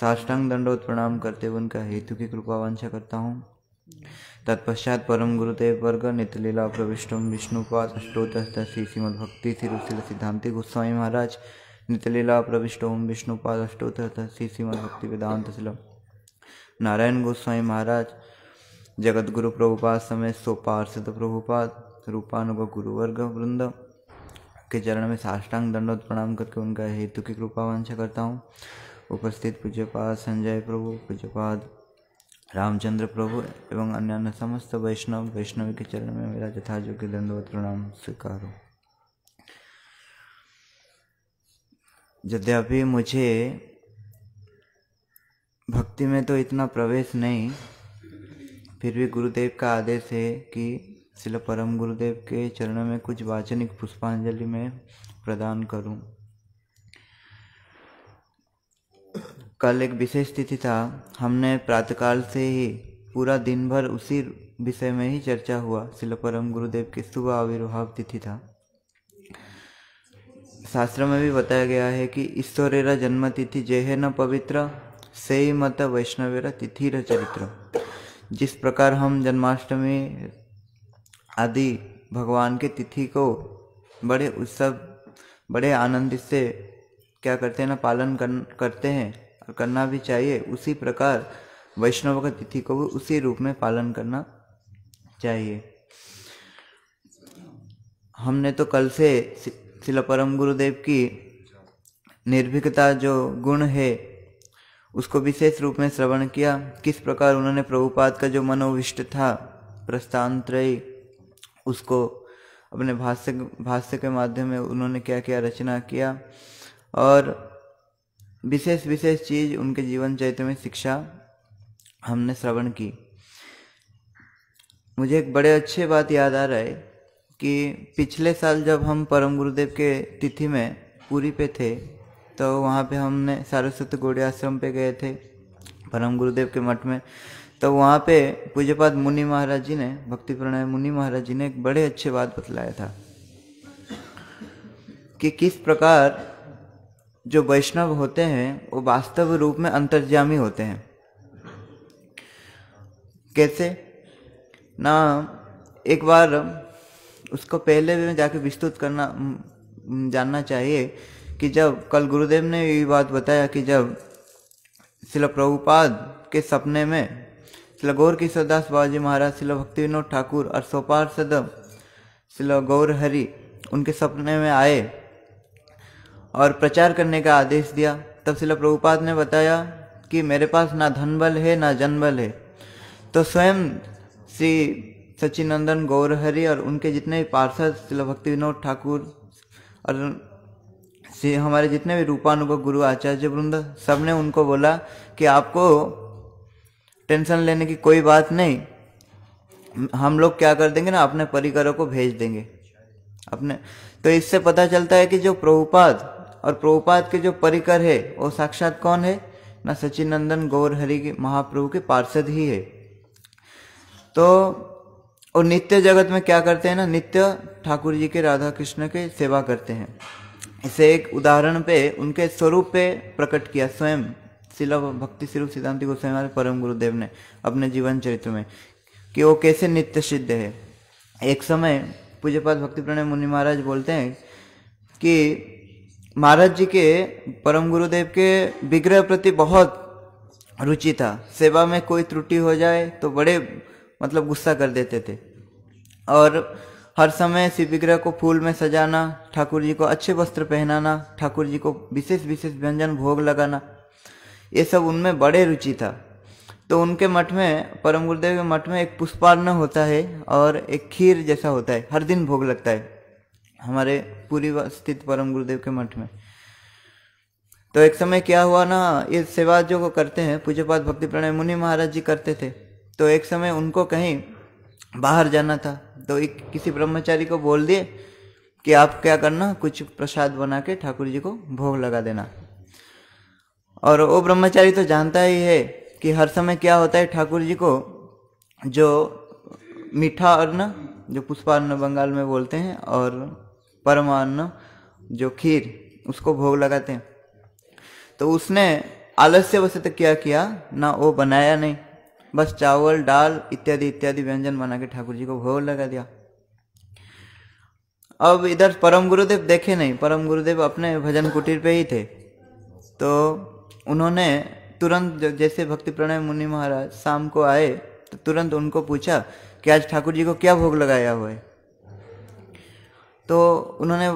साष्टांग दंडोत प्रणाम करते हुए उनका हेतु की कृपा वंशा करता हूँ तत्पश्चात परम गुरुदेव वर्ग नित्यलीला प्रविष्टम विष्णुपाद अष्टोत्र सतत श्रीमद भक्ति श्री सिद्धांति गोस्वामी महाराज नित्यलीला ओम विष्णुपाद अष्टोत्र सतत श्री श्रीमद भक्ति वेदांत सिलम नारायण गोस्वामी महाराज जगत गुरु प्रभुपाद समेत सोपार्षद प्रभुपाद रूपानुग गुरुवर्ग वृंद के चरण में साष्टांग दंडोत प्रणाम करके उनका हेतु की कृपा वंशा करता हूँ उपस्थित पूज्यपाद संजय प्रभु पूज्यपाद रामचंद्र प्रभु एवं अन्य अन्य समस्त वैष्णव वैष्णव के चरण में मेरा यथायोग्य दंडवत प्रणाम स्वीकारो यद्यपि मुझे भक्ति में तो इतना प्रवेश नहीं फिर भी गुरुदेव का आदेश है कि शिल परम गुरुदेव के चरणों में कुछ वाचनिक पुष्पांजलि में प्रदान करूं। कल एक विशेष तिथि था हमने प्रातःकाल से ही पूरा दिन भर उसी विषय में ही चर्चा हुआ शिल परम गुरुदेव की शुभ आविर्भाव तिथि था शास्त्र में भी बताया गया है कि ईश्वरेरा जन्मतिथि जय है न पवित्र से मत वैष्णवेर तिथि चरित्र जिस प्रकार हम जन्माष्टमी आदि भगवान के तिथि को बड़े उत्सव बड़े आनंद से क्या करते हैं ना पालन कर, करते हैं और करना भी चाहिए उसी प्रकार वैष्णव का तिथि को भी उसी रूप में पालन करना चाहिए हमने तो कल से शिला परम गुरुदेव की निर्भीकता जो गुण है उसको विशेष रूप में श्रवण किया किस प्रकार उन्होंने प्रभुपाद का जो मनोविष्ट था प्रस्तांत्रय उसको अपने भाष्य भाष्य के माध्यम में उन्होंने क्या क्या रचना किया और विशेष विशेष चीज उनके जीवन चरित्र में शिक्षा हमने श्रवण की मुझे एक बड़े अच्छे बात याद आ रहा है कि पिछले साल जब हम परम गुरुदेव के तिथि में पूरी पे थे तो वहाँ पे हमने सारस्वत गौड़ी आश्रम पे गए थे परम गुरुदेव के मठ में तो वहाँ पे पूज्यपाद मुनि महाराज जी ने भक्ति प्रणय मुनि महाराज जी ने एक बड़े अच्छे बात बतलाया था कि किस प्रकार जो वैष्णव होते हैं वो वास्तव रूप में अंतर्जामी होते हैं कैसे ना एक बार उसको पहले भी जाके विस्तृत करना जानना चाहिए कि जब कल गुरुदेव ने ये बात बताया कि जब शिला प्रभुपाद के सपने में शिल गौर सदास बाबाजी महाराज शिल भक्ति विनोद ठाकुर और सोपार्षद शिला गौर हरि उनके सपने में आए और प्रचार करने का आदेश दिया तब शिला प्रभुपाद ने बताया कि मेरे पास ना धन बल है ना जन बल है तो स्वयं श्री सचिनंदन गौरहरि और उनके जितने पार्षद शिल भक्ति विनोद ठाकुर और हमारे जितने भी रूपानुभव गुरु आचार्य वृंद सब ने उनको बोला कि आपको टेंशन लेने की कोई बात नहीं हम लोग क्या कर देंगे ना अपने परिकरों को भेज देंगे अपने तो इससे पता चलता है कि जो प्रभुपाद और प्रभुपाद के जो परिकर है वो साक्षात कौन है ना सचिन गौर हरि के महाप्रभु के पार्षद ही है तो और नित्य जगत में क्या करते हैं ना नित्य ठाकुर जी के राधा कृष्ण के सेवा करते हैं इसे एक उदाहरण पे उनके स्वरूप पे प्रकट किया स्वयं शिला भक्ति स्वरूप सिद्धांति को स्वयं परम गुरुदेव ने अपने जीवन चरित्र में कि वो कैसे नित्य सिद्ध है एक समय पूज्यपाद भक्ति प्रणय मुनि महाराज बोलते हैं कि महाराज जी के परम गुरुदेव के विग्रह प्रति बहुत रुचि था सेवा में कोई त्रुटि हो जाए तो बड़े मतलब गुस्सा कर देते थे और हर समय शिव विग्रह को फूल में सजाना ठाकुर जी को अच्छे वस्त्र पहनाना ठाकुर जी को विशेष विशेष व्यंजन भोग लगाना ये सब उनमें बड़े रुचि था तो उनके मठ में परम गुरुदेव के मठ में एक पुष्पार्ण होता है और एक खीर जैसा होता है हर दिन भोग लगता है हमारे पूरी स्थित परम गुरुदेव के मठ में तो एक समय क्या हुआ ना ये सेवा जो करते हैं पूजा पाठ भक्ति प्रणय मुनि महाराज जी करते थे तो एक समय उनको कहीं बाहर जाना था तो एक किसी ब्रह्मचारी को बोल दिए कि आप क्या करना कुछ प्रसाद बना के ठाकुर जी को भोग लगा देना और वो ब्रह्मचारी तो जानता ही है कि हर समय क्या होता है ठाकुर जी को जो मीठा अन्न जो पुष्पा अन्न बंगाल में बोलते हैं और परमान्न जो खीर उसको भोग लगाते हैं तो उसने आलस्य वैसे तो क्या किया ना वो बनाया नहीं बस चावल दाल इत्यादि इत्यादि व्यंजन बना के ठाकुर जी को भोग लगा दिया अब इधर परम गुरुदेव देखे नहीं परम गुरुदेव अपने भजन कुटीर पे ही थे तो उन्होंने तुरंत जैसे भक्ति प्रणय मुनि महाराज शाम को आए तो तुरंत उनको पूछा कि आज ठाकुर जी को क्या भोग लगाया हुआ है तो उन्होंने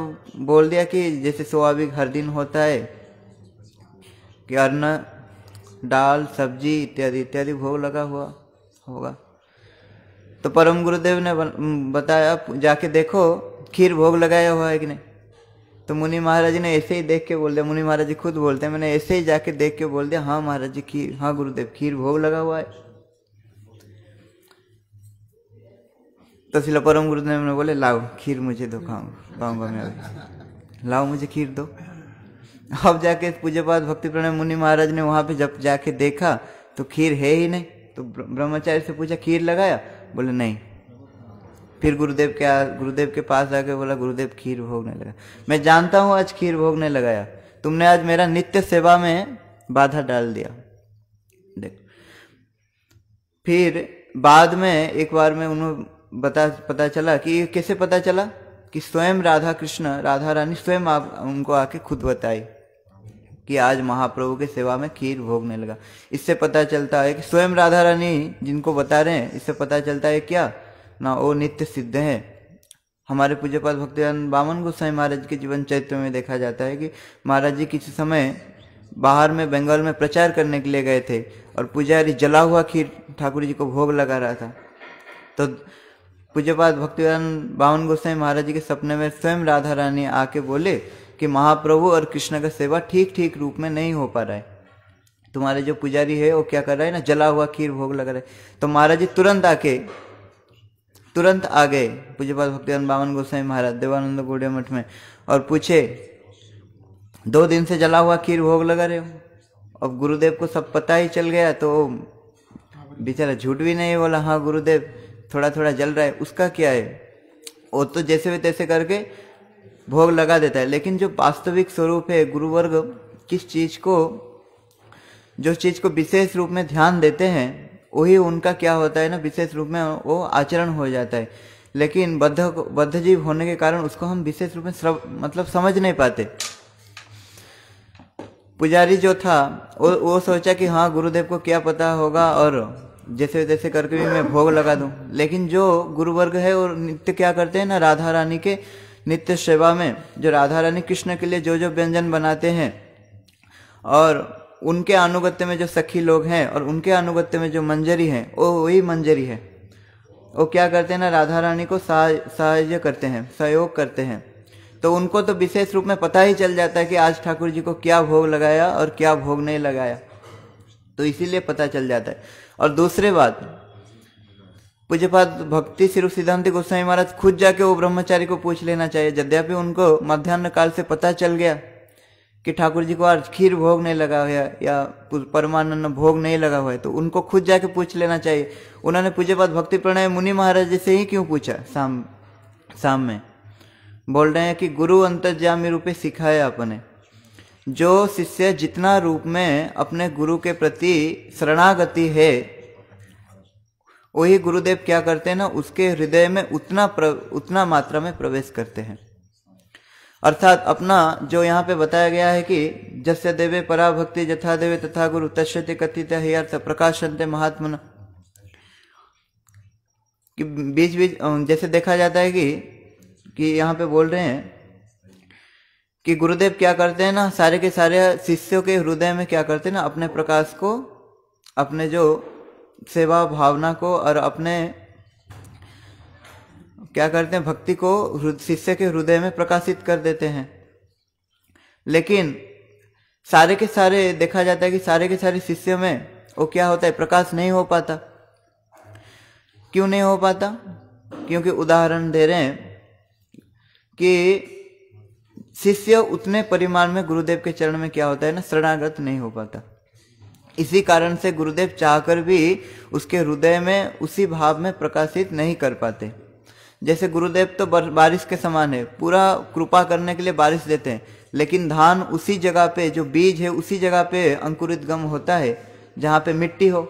बोल दिया कि जैसे स्वाभाविक हर दिन होता है कि अन्न दाल सब्जी इत्यादि इत्यादि भोग लगा हुआ होगा तो परम गुरुदेव ने बताया जाके देखो खीर भोग लगाया हुआ है कि नहीं तो मुनि महाराज ने ऐसे ही देख के बोल दिया मुनि महाराज जी खुद बोलते हैं मैंने ऐसे ही जाके देख के बोल दिया हाँ महाराज जी खीर हाँ गुरुदेव खीर भोग लगा हुआ है तो सिला परम गुरुदेव ने बोले लाओ खीर मुझे दो खाऊंगा मैं लाओ मुझे खीर दो अब जाके पूजे पाठ भक्ति प्रणय मुनि महाराज ने वहाँ पे जब जाके देखा तो खीर है ही नहीं तो ब्रह्मचारी से पूछा खीर लगाया बोले नहीं फिर गुरुदेव के गुरुदेव के पास जाके बोला गुरुदेव खीर भोगने लगा मैं जानता हूँ आज खीर भोगने लगाया तुमने आज मेरा नित्य सेवा में बाधा डाल दिया देख फिर बाद में एक बार में उन्होंने बता पता चला कि कैसे पता चला कि स्वयं राधा कृष्ण राधा रानी स्वयं आप उनको आके खुद बताई कि आज महाप्रभु के सेवा में खीर भोगने लगा इससे पता चलता है कि स्वयं राधा रानी जिनको बता रहे हैं इससे पता चलता है क्या ना वो नित्य सिद्ध है हमारे पूज्यपाद भक्त बामन गोसाई महाराज के जीवन चरित्र में देखा जाता है कि महाराज जी किसी समय बाहर में बंगाल में प्रचार करने के लिए गए थे और पुजारी जला हुआ खीर ठाकुर जी को भोग लगा रहा था तो पूज्यपाद भक्तिवेदान बावन गोसाई महाराज जी के सपने में स्वयं राधा रानी आके बोले कि महाप्रभु और कृष्ण का सेवा ठीक ठीक रूप में नहीं हो पा रहा है तुम्हारे जो पुजारी है वो क्या कर रहा है ना जला हुआ खीर भोग लगा रहा है तो महाराज जी तुरंत आके तुरंत आ गए पूज्यपाद भक्तिवेदान बावन गोसाई महाराज देवानंद गोडे मठ में और पूछे दो दिन से जला हुआ खीर भोग लगा रहे हो अब गुरुदेव को सब पता ही चल गया तो बेचारा झूठ भी नहीं बोला हाँ गुरुदेव थोड़ा थोड़ा जल रहा है उसका क्या है वो तो जैसे वे तैसे करके भोग लगा देता है लेकिन जो वास्तविक स्वरूप है गुरुवर्ग किस चीज को जो चीज को विशेष रूप में ध्यान देते हैं वही उनका क्या होता है ना विशेष रूप में वो आचरण हो जाता है लेकिन बद्ध बद्ध जीव होने के कारण उसको हम विशेष रूप में स्रव, मतलब समझ नहीं पाते पुजारी जो था वो वो सोचा कि हाँ गुरुदेव को क्या पता होगा और जैसे जैसे करके भी मैं भोग लगा दूं लेकिन जो गुरुवर्ग है और नित्य क्या करते हैं ना राधा रानी के नित्य सेवा में जो राधा रानी कृष्ण के लिए जो जो व्यंजन बनाते हैं और उनके अनुगत्य में जो सखी लोग हैं और उनके अनुगत्य में जो मंजरी है वो वही मंजरी है वो क्या करते हैं ना राधा रानी को सहाय करते हैं सहयोग करते हैं तो उनको तो विशेष रूप में पता ही चल जाता है कि आज ठाकुर जी को क्या भोग लगाया और क्या भोग नहीं लगाया तो इसीलिए पता चल जाता है और दूसरे बात पूज्यपाद भक्ति सिर्फ सिद्धांत गोस्वामी महाराज खुद जाके वो ब्रह्मचारी को पूछ लेना चाहिए यद्यपि उनको मध्यान्ह काल से पता चल गया कि ठाकुर जी को आज खीर भोग नहीं लगा हुआ या परमानंद भोग नहीं लगा हुआ है तो उनको खुद जाके पूछ लेना चाहिए उन्होंने पूज्यपाद भक्ति प्रणय मुनि महाराज जी से ही क्यों पूछा शाम शाम में बोल रहे हैं कि गुरु अंतर्जामी रूपे सिखाया अपने जो शिष्य जितना रूप में अपने गुरु के प्रति शरणागति है वही गुरुदेव क्या करते हैं ना उसके हृदय में उतना प्र, उतना मात्रा में प्रवेश करते हैं अर्थात अपना जो यहाँ पे बताया गया है कि जस्य देवे पराभक्ति जथा देवे तथा गुरु तस्ते कथित है अर्थ प्रकाशनते महात्मा कि बीच बीच जैसे देखा जाता है कि कि यहाँ पे बोल रहे हैं कि गुरुदेव क्या करते हैं ना सारे के सारे शिष्यों के हृदय में क्या करते हैं ना अपने प्रकाश को अपने जो सेवा भावना को और अपने क्या करते हैं भक्ति को शिष्य के हृदय में प्रकाशित कर देते हैं लेकिन सारे के सारे देखा जाता है कि सारे के सारे शिष्य में वो क्या होता है प्रकाश नहीं हो पाता क्यों नहीं हो पाता क्योंकि उदाहरण दे रहे हैं कि शिष्य उतने परिमाण में गुरुदेव के चरण में क्या होता है ना शरणागत नहीं हो पाता इसी कारण से गुरुदेव चाहकर भी उसके हृदय में उसी भाव में प्रकाशित नहीं कर पाते जैसे गुरुदेव तो बारिश के समान है पूरा कृपा करने के लिए बारिश देते हैं लेकिन धान उसी जगह पे जो बीज है उसी जगह पे अंकुरित गम होता है जहाँ पे मिट्टी हो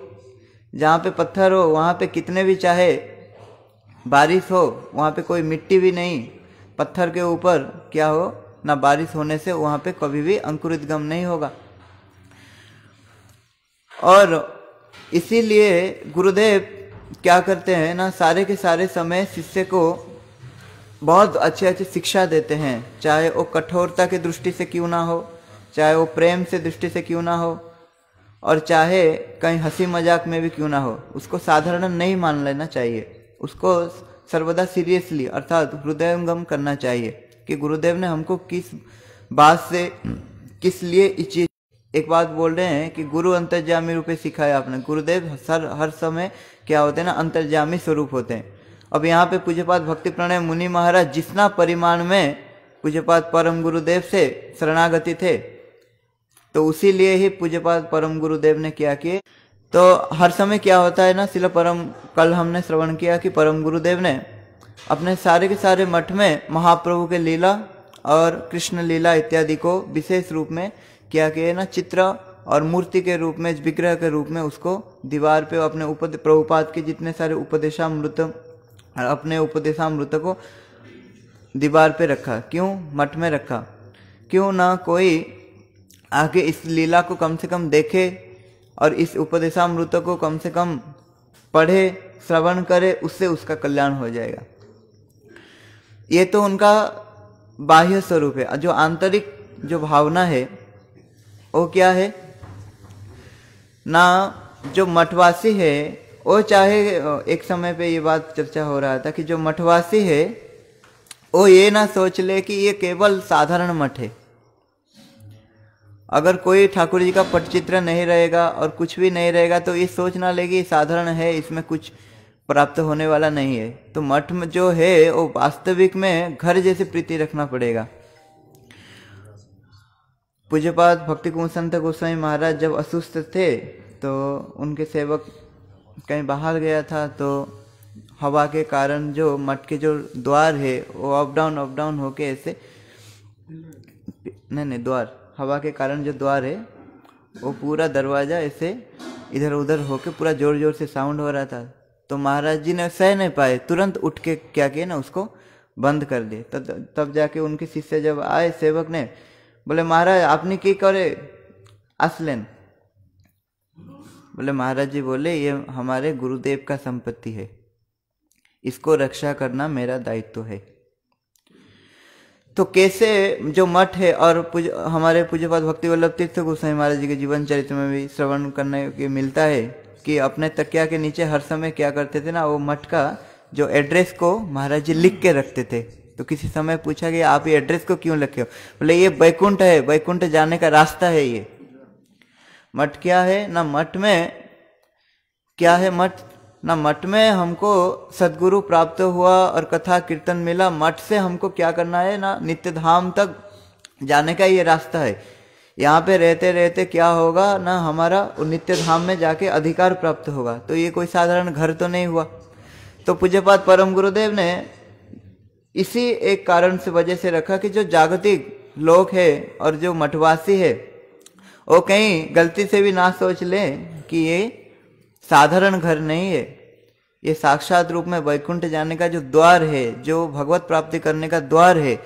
जहाँ पे पत्थर हो वहाँ पे कितने भी चाहे बारिश हो वहाँ पे कोई मिट्टी भी नहीं पत्थर के ऊपर क्या हो ना बारिश होने से वहां पे कभी भी अंकुरित गम नहीं होगा और इसीलिए गुरुदेव क्या करते हैं ना सारे के सारे समय शिष्य को बहुत अच्छे अच्छे शिक्षा देते हैं चाहे वो कठोरता की दृष्टि से क्यों ना हो चाहे वो प्रेम से दृष्टि से क्यों ना हो और चाहे कहीं हंसी मजाक में भी क्यों ना हो उसको साधारण नहीं मान लेना चाहिए उसको सर्वदा सीरियसली अर्थात हृदयंगम करना चाहिए कि गुरुदेव ने हमको किस बात से किस लिए इस चीज एक बात बोल रहे हैं कि गुरु अंतर्जामी रूप सिखाया आपने गुरुदेव सर हर समय क्या होते हैं ना अंतर्जामी स्वरूप होते हैं अब यहाँ पे पाठ भक्ति प्रणय मुनि महाराज जितना परिमाण में पाठ परम गुरुदेव से शरणागति थे तो लिए ही पाठ परम गुरुदेव ने क्या किए तो हर समय क्या होता है ना सिला परम कल हमने श्रवण किया कि परम गुरुदेव ने अपने सारे के सारे मठ में महाप्रभु के लीला और कृष्ण लीला इत्यादि को विशेष रूप में किया गया ना चित्र और मूर्ति के रूप में विग्रह के रूप में उसको दीवार पे अपने उपद प्रभुपात के जितने सारे उपदेशामृत और अपने उपदेशामृत को दीवार पे रखा क्यों मठ में रखा क्यों ना कोई आगे इस लीला को कम से कम देखे और इस उपदेशामृत को कम से कम पढ़े श्रवण करे उससे उसका कल्याण हो जाएगा ये तो उनका बाह्य स्वरूप है जो आंतरिक जो भावना है वो क्या है ना जो मठवासी है वो चाहे एक समय पे ये बात चर्चा हो रहा था कि जो मठवासी है वो ये ना सोच ले कि ये केवल साधारण मठ है अगर कोई ठाकुर जी का पटचित्र नहीं रहेगा और कुछ भी नहीं रहेगा तो ये सोच ना लेगी साधारण है इसमें कुछ प्राप्त होने वाला नहीं है तो मठ में जो है वो वास्तविक में घर जैसे प्रीति रखना पड़ेगा पूज्यपाद भक्ति कुमार संत गोस्वामी महाराज जब असुस्थ थे तो उनके सेवक कहीं बाहर गया था तो हवा के कारण जो मठ के जो द्वार है वो अप डाउन अप डाउन होके ऐसे नहीं नहीं द्वार हवा के कारण जो द्वार है वो पूरा दरवाज़ा ऐसे इधर उधर होके पूरा ज़ोर ज़ोर से साउंड हो रहा था तो महाराज जी ने सह नहीं पाए तुरंत उठ के क्या किए ना उसको बंद कर दिए तब तब जाके उनके शिष्य जब आए सेवक ने बोले महाराज आपने की करे असलेन बोले महाराज जी बोले ये हमारे गुरुदेव का संपत्ति है इसको रक्षा करना मेरा दायित्व तो है तो कैसे जो मठ है और पुझ, हमारे पूज्यपाद भक्ति वल्लभ तीर्थ गोसाई महाराज जी के जीवन चरित्र में भी श्रवण करने के मिलता है कि अपने तकिया के नीचे हर समय क्या करते थे ना वो मठ का जो एड्रेस को महाराज जी लिख के रखते थे तो किसी समय पूछा कि आप ये एड्रेस को क्यों लिखे हो बोले ये बैकुंठ है बैकुंठ जाने का रास्ता है ये मठ क्या है ना मठ में क्या है मठ ना मठ में हमको सदगुरु प्राप्त हुआ और कथा कीर्तन मिला मठ से हमको क्या करना है ना नित्य धाम तक जाने का ये रास्ता है यहाँ पे रहते रहते क्या होगा ना हमारा नित्य धाम में जाके अधिकार प्राप्त होगा तो ये कोई साधारण घर तो नहीं हुआ तो पाठ परम गुरुदेव ने इसी एक कारण से वजह से रखा कि जो जागतिक लोग है और जो मठवासी है वो कहीं गलती से भी ना सोच ले कि ये साधारण घर नहीं है ये साक्षात रूप में वैकुंठ जाने का जो द्वार है जो भगवत प्राप्ति करने का द्वार है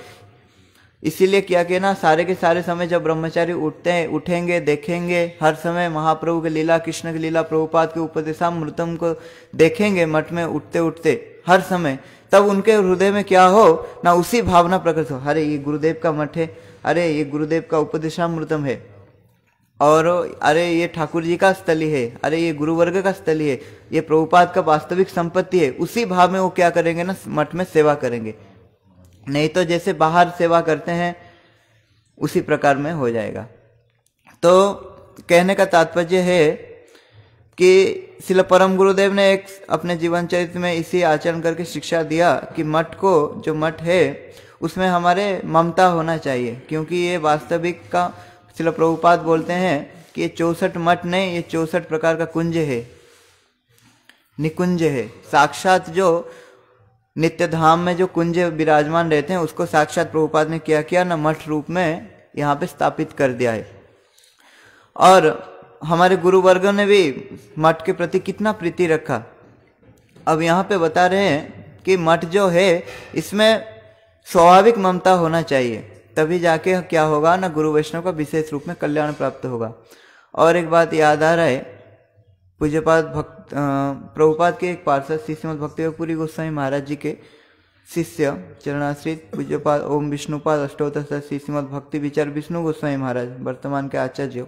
इसीलिए क्या कहना सारे के सारे समय जब ब्रह्मचारी उठते हैं उठेंगे देखेंगे हर समय महाप्रभु की लीला कृष्ण की लीला प्रभुपाद के उपदेशा मृतम को देखेंगे मठ में उठते उठते हर समय तब उनके हृदय में क्या हो ना उसी भावना प्रकट हो अरे ये गुरुदेव का मठ है अरे ये गुरुदेव का मृतम है और अरे ये ठाकुर जी का स्थली है अरे ये गुरुवर्ग का स्थली है ये प्रभुपाद का वास्तविक संपत्ति है उसी भाव में वो क्या करेंगे ना मठ में सेवा करेंगे नहीं तो जैसे बाहर सेवा करते हैं उसी प्रकार में हो जाएगा तो कहने का तात्पर्य है कि शिल परम गुरुदेव ने एक अपने जीवन चरित्र में इसी आचरण करके शिक्षा दिया कि मठ को जो मठ है उसमें हमारे ममता होना चाहिए क्योंकि ये वास्तविक का शिल प्रभुपाद बोलते हैं कि ये चौसठ मठ नहीं ये चौसठ प्रकार का कुंज है निकुंज है साक्षात जो नित्य धाम में जो कुंज विराजमान रहते हैं उसको साक्षात प्रभुपाद ने क्या किया न मठ रूप में यहाँ पे स्थापित कर दिया है और हमारे गुरुवर्गों ने भी मठ के प्रति कितना प्रीति रखा अब यहाँ पे बता रहे हैं कि मठ जो है इसमें स्वाभाविक ममता होना चाहिए तभी जाके क्या होगा ना गुरु वैष्णव का विशेष रूप में कल्याण प्राप्त होगा और एक बात याद आ रहा है पूज्यपाद भक्त प्रभुपाद के एक पार्षद श्री श्रीमद पूरी गोस्वामी महाराज जी के शिष्य चरणाश्रित पूज्यपाद ओम विष्णुपाद अष्टोत्तर श्री श्रीमद भक्ति विचार विष्णु गोस्वामी महाराज वर्तमान के आचार्य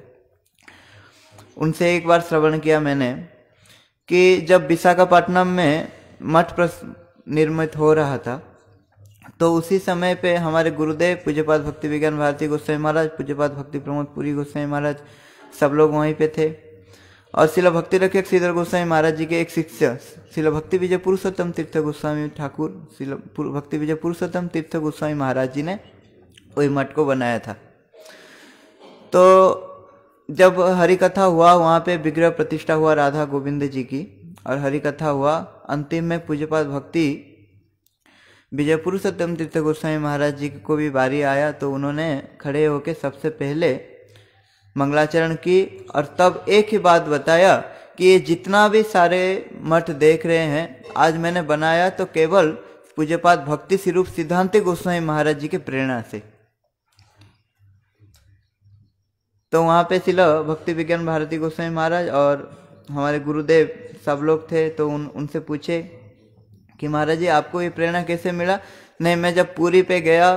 उनसे एक बार श्रवण किया मैंने कि जब विशाखापट्टनम में मठ निर्मित हो रहा था तो उसी समय पे हमारे गुरुदेव पूज्यपाद भक्ति विज्ञान भारती गोस्वामी महाराज पूज्यपाद भक्ति प्रमोद पुरी गोस्वामी महाराज सब लोग वहीं पे थे और शिला भक्ति रक्षक श्रीधर गोस्वामी महाराज जी के एक शिष्य शिला भक्ति विजय पुरुषोत्तम तीर्थ गोस्वामी ठाकुर शिला भक्ति विजय पुरुषोत्तम तीर्थ गोस्वामी महाराज जी ने वही मठ को बनाया था तो जब हरि कथा हुआ वहाँ पे विग्रह प्रतिष्ठा हुआ राधा गोविंद जी की और हरि कथा हुआ अंतिम में पूज्यपाद भक्ति विजय पुरुषोत्तम तीर्थ गोस्वामी महाराज जी को भी बारी आया तो उन्होंने खड़े होकर सबसे पहले मंगलाचरण की और तब एक ही बात बताया कि ये जितना भी सारे मठ देख रहे हैं आज मैंने बनाया तो केवल पूज्यपात भक्ति स्वरूप सिद्धांति गोस्वामी महाराज जी के प्रेरणा से तो वहाँ पे सिला भक्ति विज्ञान भारती गोस्वामी महाराज और हमारे गुरुदेव सब लोग थे तो उन उनसे पूछे कि महाराज जी आपको ये प्रेरणा कैसे मिला नहीं मैं जब पूरी पे गया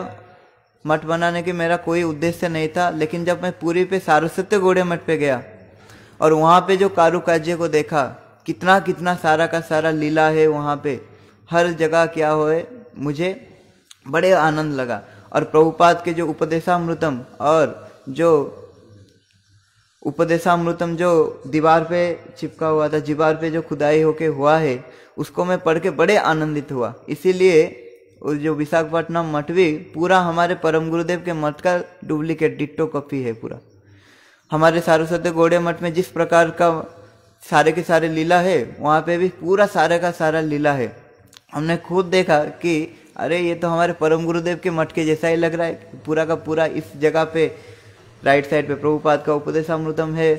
मठ बनाने की मेरा कोई उद्देश्य नहीं था लेकिन जब मैं पूरी पे सारस्वत्य गोड़े मठ पे गया और वहाँ पे जो कारुकाज्य को देखा कितना कितना सारा का सारा लीला है वहाँ पे हर जगह क्या होए मुझे बड़े आनंद लगा और प्रभुपाद के जो उपदेशामृतम और जो उपदेशामृतम जो दीवार पे चिपका हुआ था दीवार पे जो खुदाई होके हुआ है उसको मैं पढ़ के बड़े आनंदित हुआ इसीलिए और जो विशाखापट्टनम मठ भी पूरा हमारे परम गुरुदेव के मठ का डुप्लीकेट डिट्टो कॉपी है पूरा हमारे सारस्वती गोड़े मठ में जिस प्रकार का सारे के सारे लीला है वहाँ पे भी पूरा सारे का सारा लीला है हमने खुद देखा कि अरे ये तो हमारे परम गुरुदेव के मठ के जैसा ही लग रहा है पूरा का पूरा इस जगह पे राइट साइड पे प्रभुपाद का उपदेश अमृतम है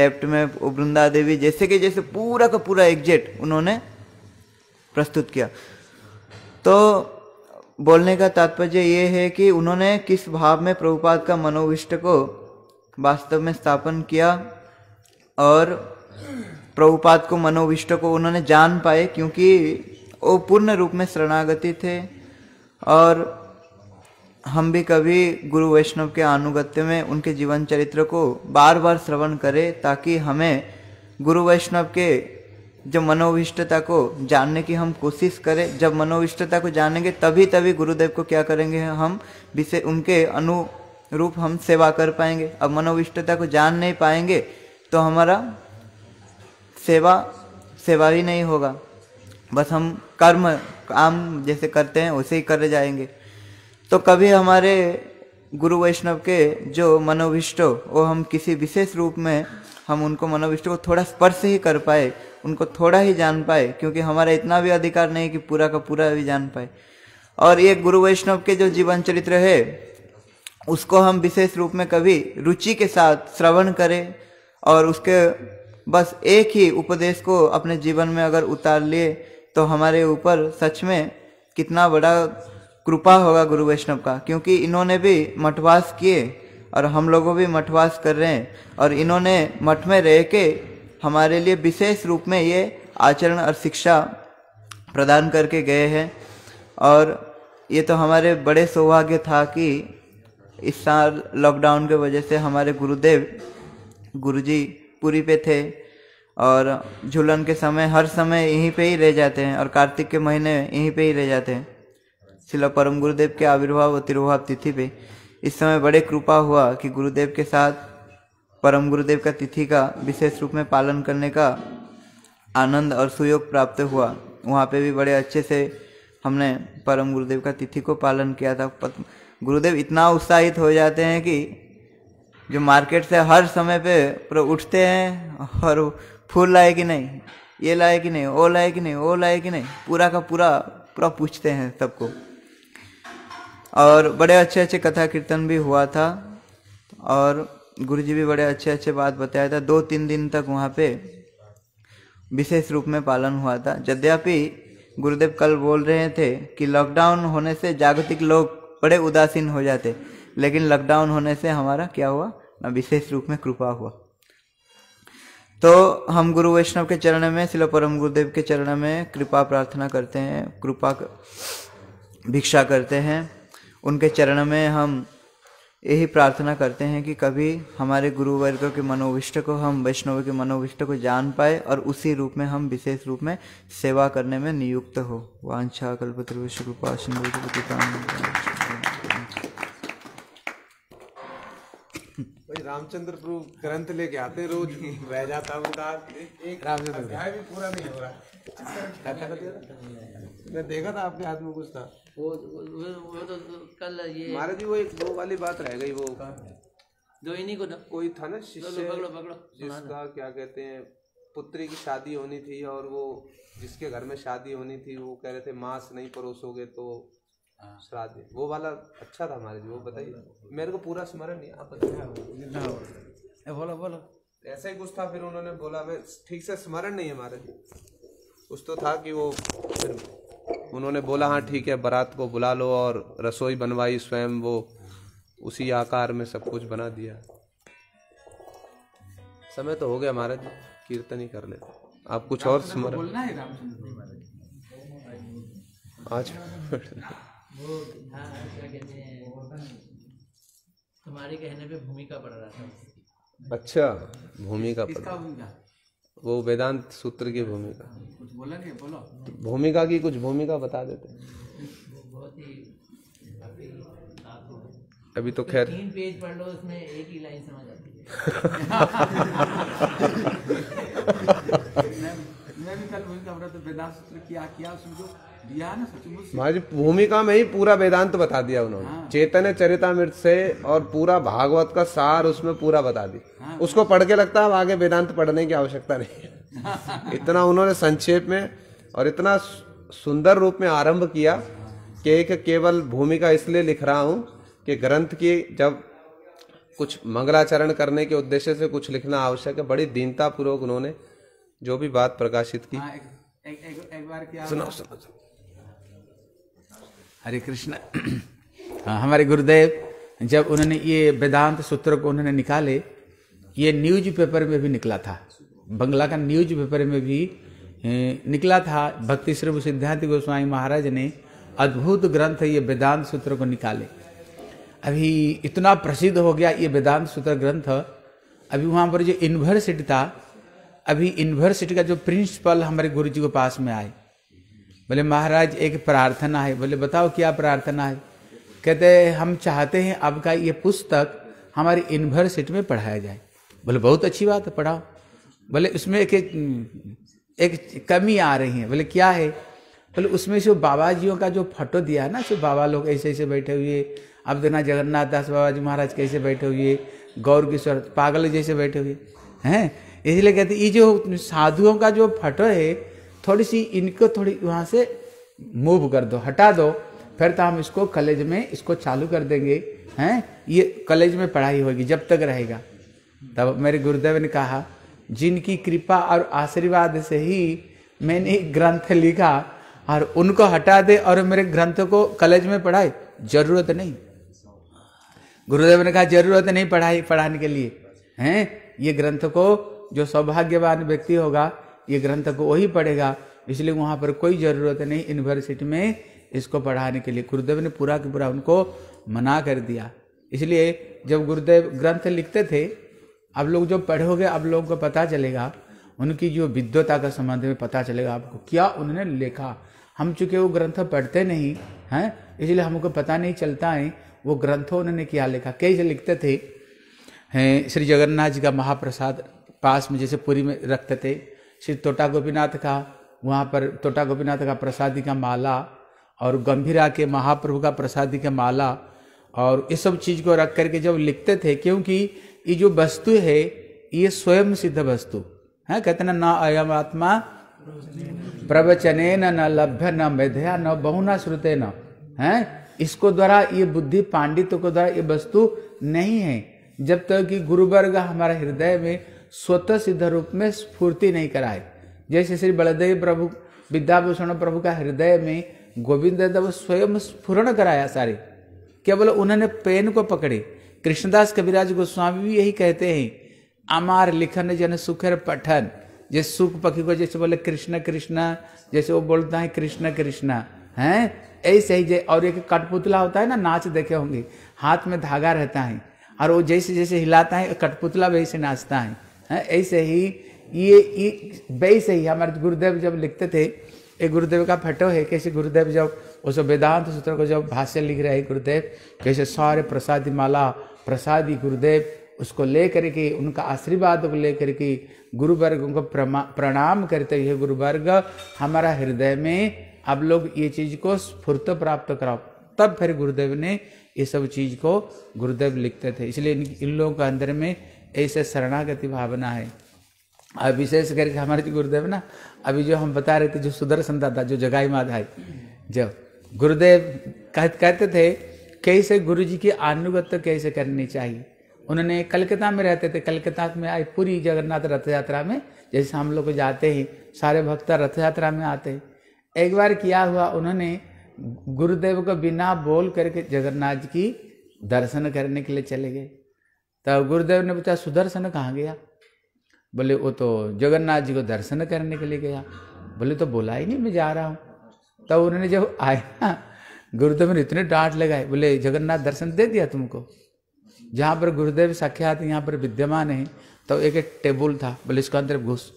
लेफ्ट में वृंदा देवी जैसे कि जैसे पूरा का पूरा एग्जेक्ट उन्होंने प्रस्तुत किया तो बोलने का तात्पर्य ये है कि उन्होंने किस भाव में प्रभुपाद का मनोविष्ट को वास्तव में स्थापन किया और प्रभुपाद को मनोविष्ट को उन्होंने जान पाए क्योंकि वो पूर्ण रूप में शरणागति थे और हम भी कभी गुरु वैष्णव के अनुगत्य में उनके जीवन चरित्र को बार बार श्रवण करें ताकि हमें गुरु वैष्णव के जब मनोविष्टता को जानने की हम कोशिश करें जब मनोविष्टता को जानेंगे तभी तभी गुरुदेव को क्या करेंगे हम विषय उनके अनुरूप हम सेवा कर पाएंगे अब मनोविष्टता को जान नहीं पाएंगे तो हमारा सेवा सेवा ही नहीं होगा बस हम कर्म काम जैसे करते हैं उसे ही कर जाएंगे तो कभी हमारे गुरु वैष्णव के जो मनोविष्ट वो हम किसी विशेष रूप में हम उनको मनोविष्ट को थोड़ा स्पर्श ही कर पाए उनको थोड़ा ही जान पाए क्योंकि हमारा इतना भी अधिकार नहीं कि पूरा का पूरा भी जान पाए और ये गुरु वैष्णव के जो जीवन चरित्र है उसको हम विशेष रूप में कभी रुचि के साथ श्रवण करें और उसके बस एक ही उपदेश को अपने जीवन में अगर उतार लिए तो हमारे ऊपर सच में कितना बड़ा कृपा होगा गुरु वैष्णव का क्योंकि इन्होंने भी मठवास किए और हम लोगों भी मठवास कर रहे हैं और इन्होंने मठ में रह के हमारे लिए विशेष रूप में ये आचरण और शिक्षा प्रदान करके गए हैं और ये तो हमारे बड़े सौभाग्य था कि इस साल लॉकडाउन के वजह से हमारे गुरुदेव गुरुजी पुरी पे थे और झूलन के समय हर समय यहीं पे ही रह जाते हैं और कार्तिक के महीने यहीं पे ही रह जाते हैं शिला परम गुरुदेव के आविर्भाव और तिरुभाव तिथि पे इस समय बड़े कृपा हुआ कि गुरुदेव के साथ परम गुरुदेव का तिथि का विशेष रूप में पालन करने का आनंद और सुयोग प्राप्त हुआ वहाँ पे भी बड़े अच्छे से हमने परम गुरुदेव का तिथि को पालन किया था गुरुदेव इतना उत्साहित हो जाते हैं कि जो मार्केट से हर समय पे उठते हैं और फूल लाए कि नहीं ये लाए कि नहीं वो लाए कि नहीं वो लाए कि नहीं पूरा का पूरा पूरा पूछते हैं सबको और बड़े अच्छे अच्छे कथा कीर्तन भी हुआ था और गुरु जी भी बड़े अच्छे अच्छे बात बताया था दो तीन दिन तक वहाँ पे विशेष रूप में पालन हुआ था यद्यपि गुरुदेव कल बोल रहे थे कि लॉकडाउन होने से जागतिक लोग बड़े उदासीन हो जाते लेकिन लॉकडाउन होने से हमारा क्या हुआ ना विशेष रूप में कृपा हुआ तो हम गुरु वैष्णव के चरण में शिल परम गुरुदेव के चरण में कृपा प्रार्थना करते हैं कृपा भिक्षा करते हैं उनके चरण में हम यही प्रार्थना करते हैं कि कभी हमारे गुरुवर्ग के मनोविष्ट को हम वैष्णव के मनोविष्ट को जान पाए और उसी रूप में हम विशेष रूप में सेवा करने में नियुक्त हो वांछा कल्पतरुष कृपा सिंधु रामचंद्र प्रभु ग्रंथ लेके आते रोज रह जाता उदास रामचंद्र भी पूरा नहीं हो रहा अच्छा, मैं देखा था आपके हाथ में कुछ था वो वो वो तो, तो कल ये महाराज जी वो एक दो वाली बात रह गई वो जो इन्हीं को कोई था ना शिष्य पकड़ो पकड़ो जिसका क्या कहते हैं पुत्री की शादी होनी थी और वो जिसके घर में शादी होनी थी वो कह रहे थे मांस नहीं परोसोगे तो हाँ। श्राद्ध वो वाला अच्छा था हमारे लिए वो हाँ, बताइए मेरे को पूरा स्मरण नहीं आप बताइए हाँ, बोलो बोलो ऐसे ही कुछ था फिर उन्होंने बोला मैं ठीक से स्मरण नहीं है हमारे लिए कुछ तो था कि वो फिर उन्होंने बोला हाँ ठीक है बारात को बुला लो और रसोई बनवाई स्वयं वो उसी आकार में सब कुछ बना दिया समय तो हो गया महाराज कीर्तन ही कर लेते आप कुछ और स्मरण आज वो हाँ क्या कहते हैं तुम्हारे कहने पे भूमिका पड़ रहा था अच्छा भूमिका पढ़ भूमिका वो वेदांत सूत्र की भूमिका हाँ, कुछ बोला नहीं बोलो तो भूमिका की कुछ भूमिका बता देते बहुत ही अभी तो खैर तीन पेज पढ़ लो उसमें एक ही लाइन समझ आती है मैं भूमिका में ही पूरा वेदांत बता दिया उन्होंने हाँ। चैतन्य चरितमृत से और पूरा भागवत का सार उसमें पूरा बता दी हाँ। उसको पढ़ के लगता है अब आगे वेदांत पढ़ने की आवश्यकता नहीं इतना उन्होंने संक्षेप में और इतना सुंदर रूप में आरंभ किया कि एक केवल भूमिका इसलिए लिख रहा हूँ कि ग्रंथ की जब कुछ मंगलाचरण करने के उद्देश्य से कुछ लिखना आवश्यक है बड़ी दीनतापूर्वक उन्होंने जो भी बात प्रकाशित की हाँ, एक, एक, एक, बार क्या सुनो सुनो हरे कृष्ण हाँ, हमारे गुरुदेव जब उन्होंने ये वेदांत सूत्र को उन्होंने निकाले ये न्यूज पेपर में भी निकला था बंगला का न्यूज पेपर में भी निकला था भक्ति श्रभ सिद्धांत गोस्वामी महाराज ने अद्भुत ग्रंथ ये वेदांत सूत्र को निकाले अभी इतना प्रसिद्ध हो गया ये वेदांत सूत्र ग्रंथ अभी वहाँ पर जो यूनिवर्सिटी था अभी यूनिवर्सिटी का जो प्रिंसिपल हमारे गुरु जी के पास में आए बोले महाराज एक प्रार्थना है बोले बताओ क्या प्रार्थना है कहते हम चाहते हैं आपका ये पुस्तक हमारी यूनिवर्सिटी में पढ़ाया जाए बोले बहुत अच्छी बात है पढ़ाओ बोले उसमें एक एक, एक कमी आ रही है बोले क्या है बोले उसमें जो बाबा जियों का जो फोटो दिया है ना जो बाबा लोग ऐसे ऐसे बैठे हुए अब देखना जगन्नाथ दास बाबा जी महाराज कैसे बैठे हुए गौर किशोर पागल जैसे बैठे हुए हैं इसलिए कहते ये जो साधुओं का जो फटो है थोड़ी सी इनको थोड़ी वहाँ से मूव कर दो हटा दो फिर तो हम इसको कॉलेज में इसको चालू कर देंगे हैं ये कॉलेज में पढ़ाई होगी जब तक रहेगा तब मेरे गुरुदेव ने कहा जिनकी कृपा और आशीर्वाद से ही मैंने ग्रंथ लिखा और उनको हटा दे और मेरे ग्रंथ को कॉलेज में पढ़ाए जरूरत नहीं गुरुदेव ने कहा जरूरत नहीं पढ़ाई पढ़ाने के लिए हैं ये ग्रंथ को जो सौभाग्यवान व्यक्ति होगा ये ग्रंथ को वही पढ़ेगा इसलिए वहाँ पर कोई ज़रूरत नहीं यूनिवर्सिटी में इसको पढ़ाने के लिए गुरुदेव ने पूरा के पूरा उनको मना कर दिया इसलिए जब गुरुदेव ग्रंथ लिखते थे अब लोग जो पढ़ोगे अब लोगों को पता चलेगा उनकी जो विद्वता का संबंध में पता चलेगा आपको क्या उन्होंने लिखा हम चूंकि वो ग्रंथ पढ़ते नहीं हैं इसलिए हमको पता नहीं चलता है वो ग्रंथों उन्होंने क्या लिखा कैसे लिखते थे हैं श्री जगन्नाथ जी का महाप्रसाद पास में जैसे पुरी में रखते थे श्री तोटा गोपीनाथ का वहाँ पर तोटा गोपीनाथ का प्रसादी का माला और गंभीरा के महाप्रभु का प्रसादी का माला और ये सब चीज़ को रख करके जब लिखते थे क्योंकि ये जो वस्तु है ये स्वयं सिद्ध वस्तु है हाँ, कहते ना न अयम आत्मा प्रवचने न न लभ्य न मेधया न बहु न श्रुते न है हाँ, इसको द्वारा ये बुद्धि पांडित्य को द्वारा ये वस्तु नहीं है जब तक तो कि गुरुवर्ग हमारा हृदय में स्वतः सिद्ध रूप में स्फूर्ति नहीं कराए जैसे श्री बलदेव प्रभु विद्याभूषण प्रभु का हृदय में गोविंद देव स्वयं स्फुरण कराया सारे केवल उन्होंने पेन को पकड़े कृष्णदास कविराज गोस्वामी भी यही कहते हैं अमार लिखन जन सुखर पठन जैसे सुख पखी को जैसे बोले कृष्ण कृष्ण जैसे वो बोलता है कृष्ण कृष्ण है ऐसे ही जैसे और एक कठपुतला होता है ना नाच देखे होंगे हाथ में धागा रहता है और वो जैसे जैसे हिलाता है कठपुतला वैसे नाचता है है ऐसे ही ये, वैसे ही हमारे गुरुदेव जब लिखते थे ये गुरुदेव का फटो है कैसे गुरुदेव जब उस वेदांत सूत्र को जब भाष्य लिख रहे गुरुदेव कैसे सारे प्रसादी माला प्रसादी गुरुदेव उसको ले करके उनका आशीर्वाद को ले करके गुरुवर्ग उनको प्रणाम करते हुए गुरुवर्ग हमारा हृदय में आप लोग ये चीज़ को स्फूर्त प्राप्त कराओ तब फिर गुरुदेव ने ये सब चीज़ को गुरुदेव लिखते थे इसलिए इन लोगों के अंदर में ऐसे शरणागति भावना है और विशेष करके हमारे जो गुरुदेव ना अभी जो हम बता रहे थे जो सुदर्शन दादा जो जगाई माधा है जब गुरुदेव कहते थे कैसे गुरु जी की आनुगत्य कैसे करनी चाहिए उन्होंने कलकत्ता में रहते थे कलकत्ता में आए पूरी जगन्नाथ रथ यात्रा में जैसे हम लोग जाते हैं सारे भक्त रथ यात्रा में आते हैं एक बार किया हुआ उन्होंने गुरुदेव को बिना बोल करके जगन्नाथ जी की दर्शन करने के लिए चले गए तब तो गुरुदेव ने पूछा सुदर्शन कहाँ गया बोले वो तो जगन्नाथ जी को दर्शन करने के लिए गया बोले तो बोला ही नहीं मैं जा रहा हूँ तब तो उन्होंने जब आए ना गुरुदेव ने इतने डांट लगाए बोले जगन्नाथ दर्शन दे दिया तुमको जहाँ पर गुरुदेव साक्षात यहाँ पर विद्यमान है तो एक एक टेबल था बोले इसका अंदर घुस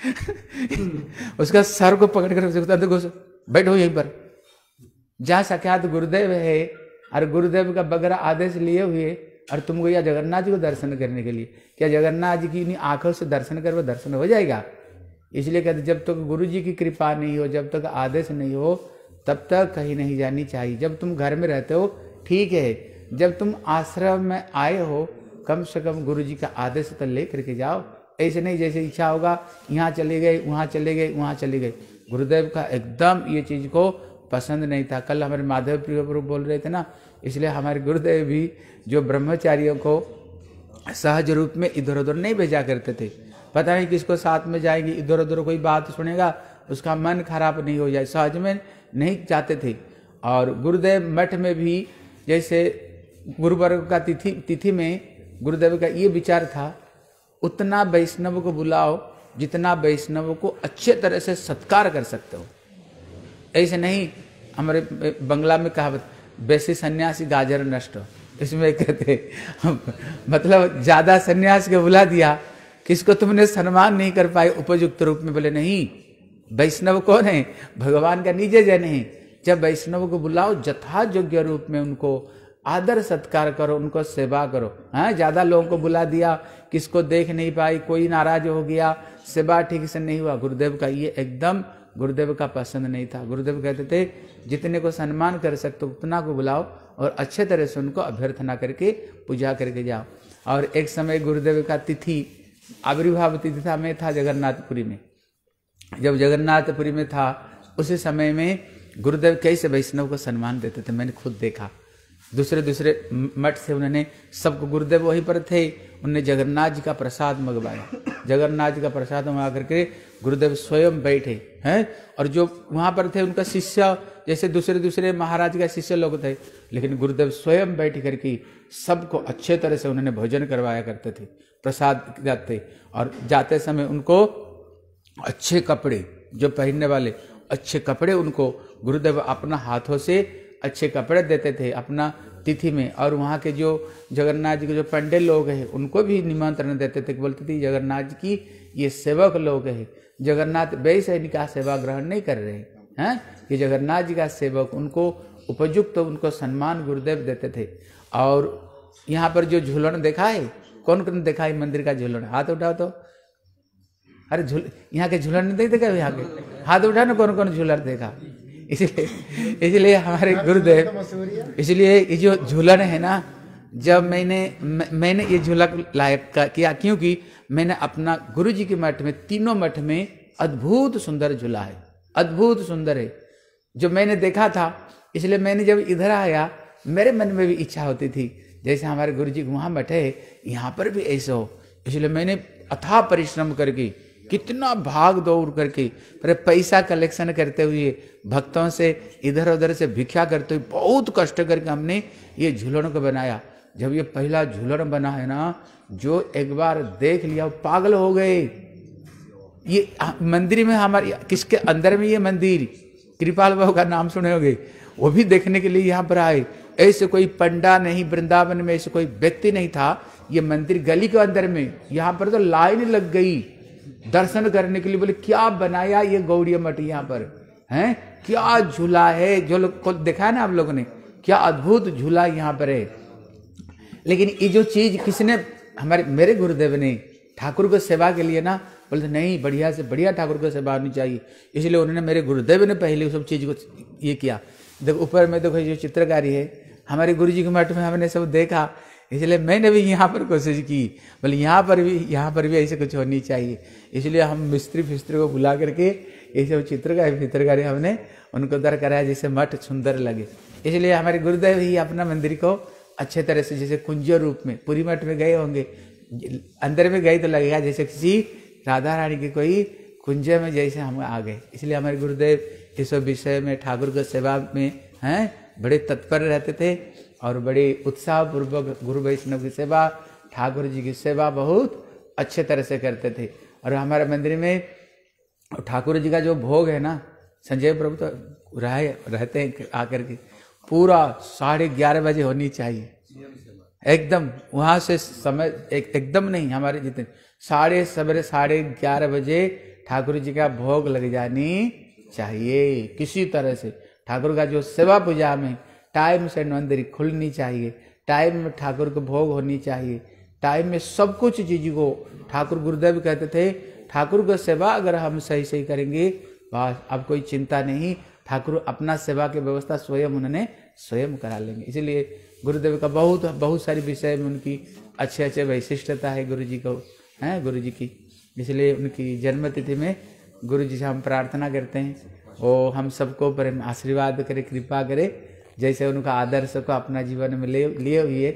उसका सर को पकड़ कर उसके अंदर घुस बैठो यहीं पर जहाँ साक्षात गुरुदेव है और गुरुदेव का बगैर आदेश लिए हुए और तुम गया जगन्नाथ जी को दर्शन करने के लिए क्या जगन्नाथ जी की आंखों से दर्शन वो दर्शन हो जाएगा इसलिए कहते जब तक गुरु जी की कृपा नहीं हो जब तक आदेश नहीं हो तब तक कहीं नहीं जानी चाहिए जब तुम घर में रहते हो ठीक है जब तुम आश्रम में आए हो कम से कम गुरु जी का आदेश तो ले करके जाओ ऐसे नहीं जैसे इच्छा होगा यहाँ चले गए वहाँ चले गए वहाँ चले गए गुरुदेव का एकदम ये चीज़ को पसंद नहीं था कल हमारे माधव प्रिय बोल रहे थे ना इसलिए हमारे गुरुदेव भी जो ब्रह्मचारियों को सहज रूप में इधर उधर नहीं भेजा करते थे पता नहीं किसको साथ में जाएंगे इधर उधर कोई बात सुनेगा उसका मन खराब नहीं हो जाए सहज में नहीं चाहते थे और गुरुदेव मठ में भी जैसे गुरुवर्ग का तिथि तिथि में गुरुदेव का ये विचार था उतना वैष्णव को बुलाओ जितना वैष्णव को अच्छे तरह से सत्कार कर सकते हो ऐसे नहीं हमारे बंगला में कहावत बेसी सन्यासी गाजर नष्ट इसमें कहते मतलब ज्यादा सन्यास के बुला दिया किसको तुमने सम्मान नहीं कर पाए उपयुक्त रूप में बोले नहीं वैष्णव कौन है भगवान का निजे जन है जब वैष्णव को बुलाओ जथा योग्य रूप में उनको आदर सत्कार करो उनको सेवा करो है हाँ, ज्यादा लोगों को बुला दिया किसको देख नहीं पाई कोई नाराज हो गया सेवा ठीक से नहीं हुआ गुरुदेव का ये एकदम गुरुदेव का पसंद नहीं था गुरुदेव कहते थे जितने को सम्मान कर सकते हो उतना को बुलाओ और अच्छे तरह से उनको अभ्यर्थना करके पूजा करके जाओ और एक समय गुरुदेव का तिथि आविर्भाव तिथि था मैं था जगन्नाथपुरी में जब जगन्नाथपुरी में था उसी समय में गुरुदेव कैसे वैष्णव को सम्मान देते थे मैंने खुद देखा दूसरे दूसरे मठ से उन्होंने सबको गुरुदेव वहीं पर थे उनने जगन्नाथ जी का प्रसाद मंगवाया जगन्नाथ जी का प्रसाद मंगा करके गुरुदेव स्वयं बैठे हैं और जो वहां पर थे उनका शिष्य जैसे दूसरे दूसरे महाराज का शिष्य लोग थे लेकिन गुरुदेव स्वयं बैठ करके सबको अच्छे तरह से उन्होंने भोजन करवाया करते थे प्रसाद जाते और जाते समय उनको अच्छे कपड़े जो पहनने वाले अच्छे कपड़े उनको गुरुदेव अपना हाथों से अच्छे कपड़े देते थे अपना तिथि में और वहाँ के जो जगन्नाथ जी के जो पंडे लोग हैं उनको भी निमंत्रण देते थे बोलते थे जगन्नाथ जी की ये सेवक लोग हैं जगन्नाथ वैस है इनका सेवा ग्रहण नहीं कर रहे हैं ये जगन्नाथ जी का सेवक उनको उपयुक्त तो उनको सम्मान गुरुदेव देते थे और यहाँ पर जो झूलन देखा है कौन कौन देखा है मंदिर का झूलन हाथ उठाओ तो अरे झूल यहाँ के झूलन नहीं देखा यहाँ के हाथ उठा ना कौन कौन झूलन देखा इसीलिए इसीलिए हमारे गुरुदेव इसलिए ये जो झूलन है ना जब मैंने मैंने ये झूला लायक का किया क्योंकि मैंने अपना गुरु जी के मठ में तीनों मठ में अद्भुत सुंदर झूला है अद्भुत सुंदर है जो मैंने देखा था इसलिए मैंने जब इधर आया मेरे मन में भी इच्छा होती थी जैसे हमारे गुरु जी वहाँ बैठे यहाँ पर भी ऐसे हो इसलिए मैंने अथाह परिश्रम करके कितना भाग दौड़ करके अरे पैसा कलेक्शन करते हुए भक्तों से इधर उधर से भिक्षा करते हुए बहुत कष्ट करके हमने ये झूलन को बनाया जब ये पहला झूलन बना है ना जो एक बार देख लिया पागल हो गए ये मंदिर में हमारे किसके अंदर में ये मंदिर कृपाल बाबू का नाम सुने होंगे वो भी देखने के लिए यहाँ पर आए ऐसे कोई पंडा नहीं वृंदावन में ऐसे कोई व्यक्ति नहीं था ये मंदिर गली के अंदर में यहाँ पर तो लाइन लग गई दर्शन करने के लिए बोले क्या बनाया ये गौरी मठ यहाँ पर है क्या झूला है जो लोग को देखा है ना आप लोगों ने क्या अद्भुत झूला यहाँ पर है लेकिन ये जो चीज किसने हमारे मेरे गुरुदेव ने ठाकुर को सेवा के लिए ना बोले नहीं बढ़िया से बढ़िया ठाकुर को सेवा होनी चाहिए इसलिए उन्होंने मेरे गुरुदेव ने पहले उस सब चीज को ये किया देखो ऊपर में देखो जो चित्रकारी है हमारे गुरु जी के मठ में हमने सब देखा इसलिए मैंने भी यहाँ पर कोशिश की बोले यहाँ पर भी यहाँ पर भी ऐसे कुछ होनी चाहिए इसलिए हम मिस्त्री फिस्त्री को बुला करके ये सब चित्रकारी चित्रकारी हमने उनको दर कराया जिससे मठ सुंदर लगे इसलिए हमारे गुरुदेव ही अपना मंदिर को अच्छे तरह से जैसे कुंज रूप में पूरी मठ में गए होंगे अंदर में गए तो लगेगा जैसे किसी राधा रानी के कोई कुंज में जैसे हम आ गए इसलिए हमारे गुरुदेव इस विषय में ठाकुर के सेवा में हैं बड़े तत्पर रहते थे और बड़े उत्साहपूर्वक गुरु वैष्णव की सेवा ठाकुर जी की सेवा बहुत अच्छे तरह से करते थे और हमारे मंदिर में ठाकुर जी का जो भोग है ना संजय प्रभु तो रहे रहते हैं आकर के पूरा साढ़े ग्यारह बजे होनी चाहिए एकदम वहाँ से समय एक, एकदम नहीं हमारे जितने साढ़े सवेरे साढ़े ग्यारह बजे ठाकुर जी का भोग लग जानी चाहिए किसी तरह से ठाकुर का जो सेवा पूजा में टाइम से मंदिर खुलनी चाहिए टाइम में ठाकुर को भोग होनी चाहिए टाइम में सब कुछ चीज को ठाकुर गुरुदेव कहते थे ठाकुर का सेवा अगर हम सही सही करेंगे बस अब कोई चिंता नहीं ठाकुर अपना सेवा की व्यवस्था स्वयं उन्होंने स्वयं करा लेंगे इसलिए गुरुदेव का बहुत बहुत सारी विषय में उनकी अच्छे अच्छे वैशिष्टता है गुरु जी को है गुरु जी की इसलिए उनकी जन्मतिथि में गुरु जी से हम प्रार्थना करते हैं वो हम सबको प्रेम आशीर्वाद करे कृपा करे जैसे उनका आदर्श को अपना जीवन में ले लिए हुए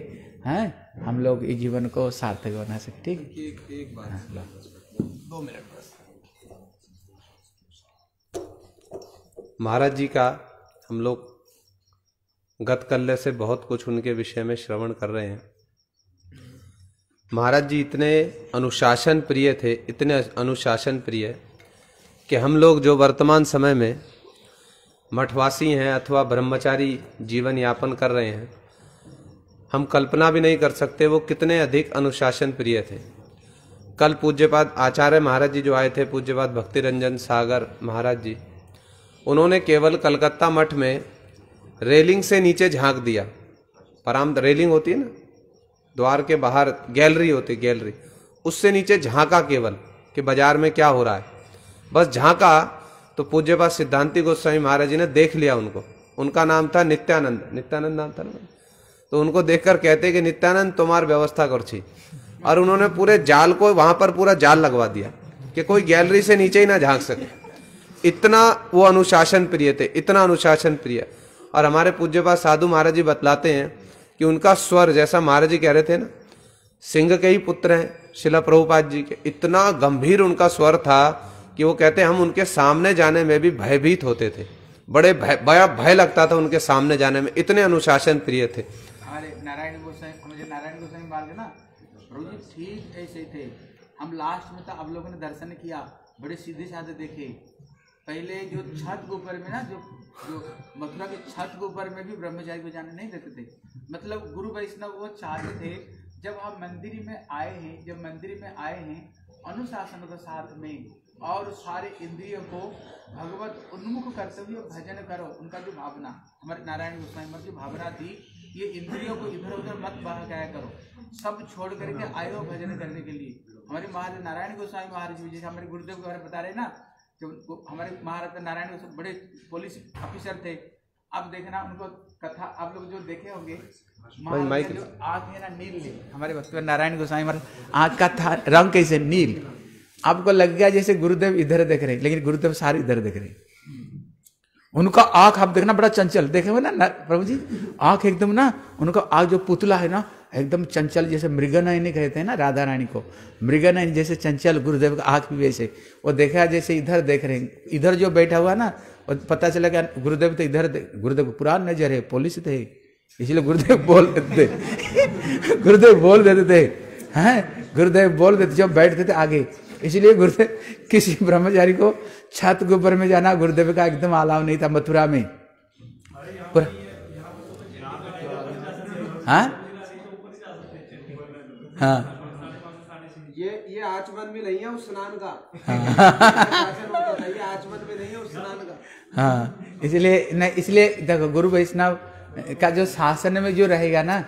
हैं हम लोग इस जीवन को सार्थक बना सकते ठीक एक, एक हाँ, दो मिनट बस महाराज जी का हम लोग गत कल्य से बहुत कुछ उनके विषय में श्रवण कर रहे हैं महाराज जी इतने अनुशासन प्रिय थे इतने अनुशासन प्रिय कि हम लोग जो वर्तमान समय में मठवासी हैं अथवा ब्रह्मचारी जीवन यापन कर रहे हैं हम कल्पना भी नहीं कर सकते वो कितने अधिक अनुशासन प्रिय थे कल पूज्यपाद आचार्य महाराज जी जो आए थे पूज्यपाद भक्ति रंजन सागर महाराज जी उन्होंने केवल कलकत्ता मठ में रेलिंग से नीचे झांक दिया पराम रेलिंग होती है ना द्वार के बाहर गैलरी होती गैलरी उससे नीचे झांका केवल कि बाजार में क्या हो रहा है बस झांका तो पा सिद्धांति गोस्वामी महाराज जी ने देख लिया उनको उनका नाम था नित्यानंद नित्यानंद नाम था ना तो उनको देखकर कहते कि नित्यानंद तुम्हार व्यवस्था कर छी और उन्होंने पूरे जाल को वहां पर पूरा जाल लगवा दिया कि कोई गैलरी से नीचे ही ना झांक सके इतना वो अनुशासन प्रिय थे इतना अनुशासन प्रिय और हमारे पूज्य पा साधु महाराज जी बतलाते हैं कि उनका स्वर जैसा महाराज जी कह रहे थे ना सिंह के ही पुत्र हैं शिला प्रभुपाद जी के इतना गंभीर उनका स्वर था कि वो कहते हैं हम उनके सामने जाने में भी भयभीत होते थे बड़े भय भय लगता था उनके सामने जाने में इतने अनुशासन प्रिय थे अरे हाँ नारायण गोसाई मुझे नारायण गोसाई बाल ना प्रभु ठीक ऐसे थे हम लास्ट में तो अब लोगों ने दर्शन किया बड़े सीधे साधे देखे पहले जो छत के ऊपर में ना जो जो मथुरा के छत के ऊपर में भी ब्रह्मचारी को जाने नहीं देते थे मतलब गुरु वैष्णव वो चाहते थे जब हम मंदिर में आए हैं जब मंदिर में आए हैं अनुशासन के साथ में और सारे इंद्रियों को भगवत उन्मुख करते हुए भजन करो उनका जो भावना हमारे नारायण गोस्वामी मत जो भावना थी ये इंद्रियों को इधर उधर मत बह गया करो सब छोड़ करके आयो भजन करने के लिए हमारे महाराज नारायण गोस्वामी महाराज जी जैसे हमारे गुरुदेव के बारे में बता रहे ना जो हमारे महाराज नारायण गोस्वामी बड़े पुलिस ऑफिसर थे अब देखना उनको कथा आप लोग जो देखे होंगे आँख है ना नील हमारे भक्त नारायण गोस्वामी आँख का था रंग कैसे नील आपको लग गया जैसे गुरुदेव इधर देख रहे हैं लेकिन गुरुदेव सारे इधर देख रहे हैं उनका आंख आप देखना बड़ा चंचल देखे हुए ना प्रभु जी आंख एकदम ना उनका आंख जो पुतला है ना एकदम चंचल जैसे मृगनयनी कहते हैं ना राधा रानी को मृगनयनी जैसे चंचल गुरुदेव का आंख भी वैसे वो देखा जैसे इधर देख रहे हैं इधर जो बैठा हुआ ना वो पता चला गया गुरुदेव तो इधर गुरुदेव पुरान नजर है पुलिस थे इसलिए गुरुदेव बोल देते थे गुरुदेव बोल देते थे हैं गुरुदेव बोल देते जब बैठते थे आगे इसलिए गुरुदेव किसी ब्रह्मचारी को छत के ऊपर में जाना गुरुदेव का एकदम अलाव नहीं था मथुरा में हाँ? हाँ ये ये आचमन में नहीं है उस स्नान का हाँ। नहीं है हाँ इसलिए नहीं इसलिए देखो गुरु वैष्णव का जो शासन में जो रहेगा ना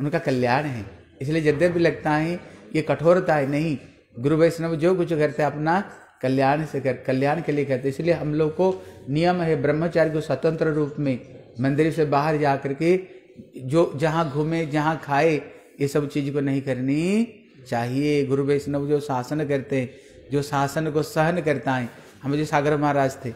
उनका कल्याण है इसलिए जद्यपि लगता है ये कठोरता है नहीं गुरु वैष्णव जो कुछ करते अपना कल्याण से कर कल्याण के लिए करते इसलिए हम लोग को नियम है ब्रह्मचारी को स्वतंत्र रूप में मंदिर से बाहर जा करके जो जहाँ घूमे जहाँ खाए ये सब चीज़ को नहीं करनी चाहिए गुरु वैष्णव जो शासन करते हैं जो शासन को सहन करता है हम जो सागर महाराज थे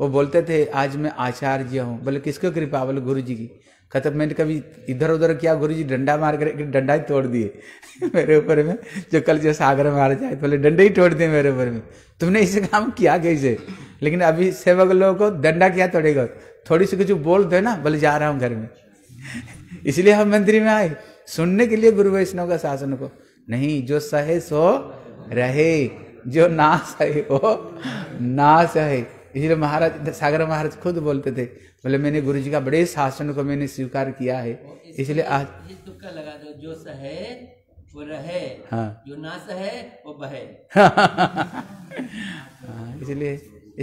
वो बोलते थे आज मैं आचार्य हूँ बोले किसको कृपा बोले गुरु जी की खत्म मैंने कभी इधर उधर किया गुरु जी डंडा मार कर डंडा ही तोड़ दिए मेरे ऊपर में जो कल जो सागर मार जाए पहले तो डंडे ही तोड़ दिए मेरे ऊपर में तुमने इसे काम किया कैसे लेकिन अभी सेवक लोगों को डंडा क्या तोड़ेगा थोड़ी सी कुछ बोल दो ना बोले जा रहा हूँ घर में इसलिए हम मंदिर में आए सुनने के लिए गुरु वैष्णव का शासन को नहीं जो सहे सो रहे जो ना सहे वो ना सहे इसलिए महाराज सागर महाराज खुद बोलते थे बोले मैंने गुरु जी का बड़े शासन को मैंने स्वीकार किया है इसलिए आज इस तुक्का लगा दो जो सहे वो रहे हाँ जो ना सहे वो बहे हाँ, इसलिए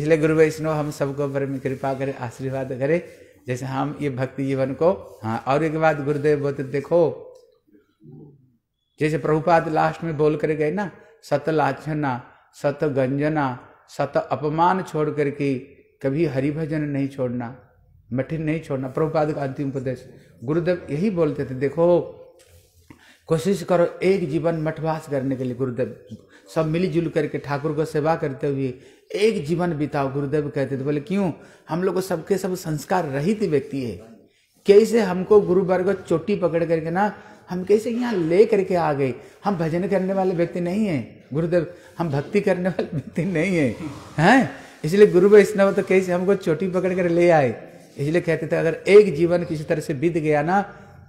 इसलिए गुरु वैष्णव हम सबको परम कृपा करे आशीर्वाद करे जैसे हम ये भक्ति जीवन को हाँ और एक बात गुरुदेव बोध देखो जैसे प्रभुपाद लास्ट में बोल कर गए ना सत लाछना सत गंजना सत अपमान छोड़ करके कभी हरिभजन नहीं छोड़ना मठिन नहीं छोड़ना प्रभुपाद का अंतिम उपदेश गुरुदेव यही बोलते थे देखो कोशिश करो एक जीवन मठवास करने के लिए गुरुदेव सब मिलजुल करके ठाकुर को सेवा करते हुए एक जीवन बिताओ गुरुदेव कहते थे बोले क्यों हम लोग सबके सब संस्कार रहित व्यक्ति है कैसे हमको गुरु वर्ग चोटी पकड़ करके ना हम कैसे यहाँ ले करके आ गए हम भजन करने वाले व्यक्ति नहीं है गुरुदेव हम भक्ति करने वाले व्यक्ति नहीं है है? इसलिए गुरु वैष्णव तो कैसे हमको चोटी पकड़ कर ले आए इसलिए कहते थे अगर एक जीवन किसी तरह से बीत गया ना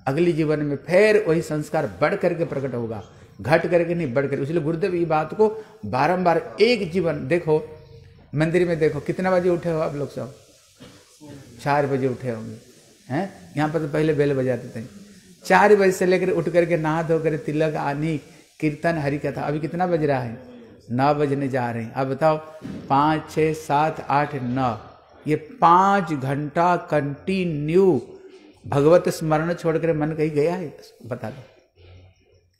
अगले जीवन में फिर वही संस्कार बढ़ करके प्रकट होगा घट करके नहीं बढ़ करके इसलिए गुरुदेव ये बात को बारंबार एक जीवन देखो मंदिर में देखो कितना बजे उठे हो आप लोग सब चार बजे उठे होंगे हैं यहाँ पर तो पहले बेल बजाते थे चार बजे से लेकर उठ करके नहा धो कर तिलक आनी कीर्तन हरि कथा अभी कितना बज रहा है नौ बजने जा रहे हैं अब बताओ पाँच छः सात आठ नौ ये पांच घंटा कंटिन्यू भगवत स्मरण छोड़कर मन कहीं गया है बता दो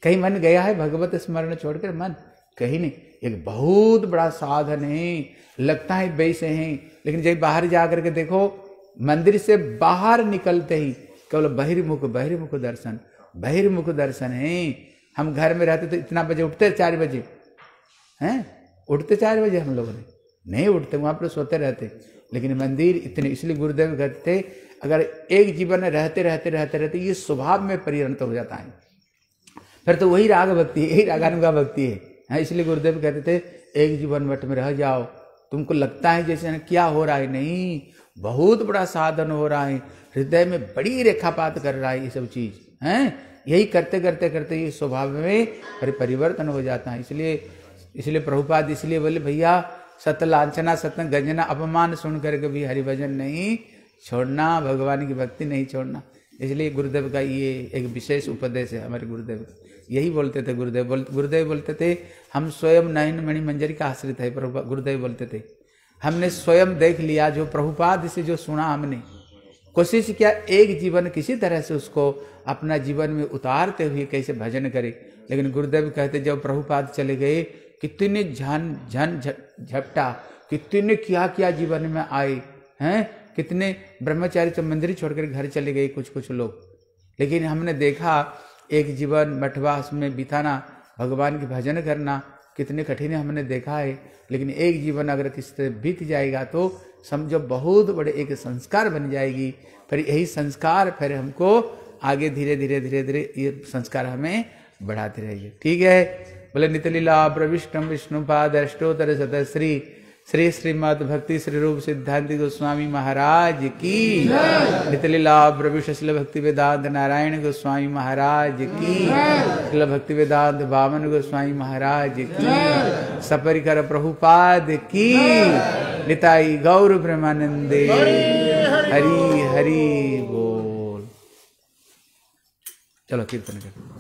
कहीं मन गया है भगवत स्मरण छोड़कर मन कहीं नहीं एक बहुत बड़ा साधन है लगता है वैसे हैं लेकिन जब बाहर जाकर के देखो मंदिर से बाहर निकलते ही केवल बहिर्मुख बहिर्मुख दर्शन बहिर्मुख दर्शन है हम घर में रहते तो इतना बजे उठते चार बजे हैं उठते चार बजे हम लोगों ने नहीं उठते वहां पर सोते रहते लेकिन मंदिर इतने इसलिए गुरुदेव कहते अगर एक जीवन में रहते रहते रहते रहते ये स्वभाव में परिणत हो जाता है फिर तो वही राग भक्ति है यही रागानुगा भक्ति है हाँ इसलिए गुरुदेव कहते थे एक जीवन मठ में रह जाओ तुमको लगता है जैसे क्या हो रहा है नहीं बहुत बड़ा साधन हो रहा है हृदय में बड़ी रेखापात कर रहा है ये सब चीज़ हैं हाँ, यही करते करते करते ये स्वभाव में परिवर्तन हो जाता है इसलिए इसलिए प्रभुपाद इसलिए बोले भैया सत लाछना सत्य गंजना अपमान सुन करके भी हरिभजन नहीं छोड़ना भगवान की भक्ति नहीं छोड़ना इसलिए गुरुदेव का ये एक विशेष उपदेश है हमारे गुरुदेव यही बोलते थे गुरुदेव बोल गुरुदेव बोलते थे हम स्वयं नयन मणि मंजरी का आश्रित है गुरुदेव बोलते थे हमने स्वयं देख लिया जो प्रभुपाद से जो सुना हमने कोशिश किया एक जीवन किसी तरह से उसको अपना जीवन में उतारते हुए कैसे भजन करे लेकिन गुरुदेव कहते जब प्रभुपाद चले गए कितने झन झन झपटा कितने क्या क्या जीवन में आए हैं कितने ब्रह्मचारी तो मंदिर छोड़कर घर चले गए कुछ कुछ लोग लेकिन हमने देखा एक जीवन मठवास में बिताना भगवान की भजन करना कितने कठिन हमने देखा है लेकिन एक जीवन अगर किसी तरह बीत जाएगा तो समझो बहुत बड़े एक संस्कार बन जाएगी फिर यही संस्कार फिर हमको आगे धीरे धीरे धीरे धीरे ये संस्कार हमें बढ़ाते रहिए ठीक है बलनितलीला प्रविष्टम अष्टोतर सत श्री श्री श्रीमद भक्ति श्री रूप सिद्धांति गोस्वामी महाराज की नितलीला प्रविष्ट शिल भक्ति वेदांत नारायण गोस्वामी महाराज की शिल भक्ति वेदांत बामन गोस्वामी महाराज की सपरिकर प्रभुपाद की निताई गौर ब्रह्मानंदे हरी हरी बोल चलो कीर्तन करते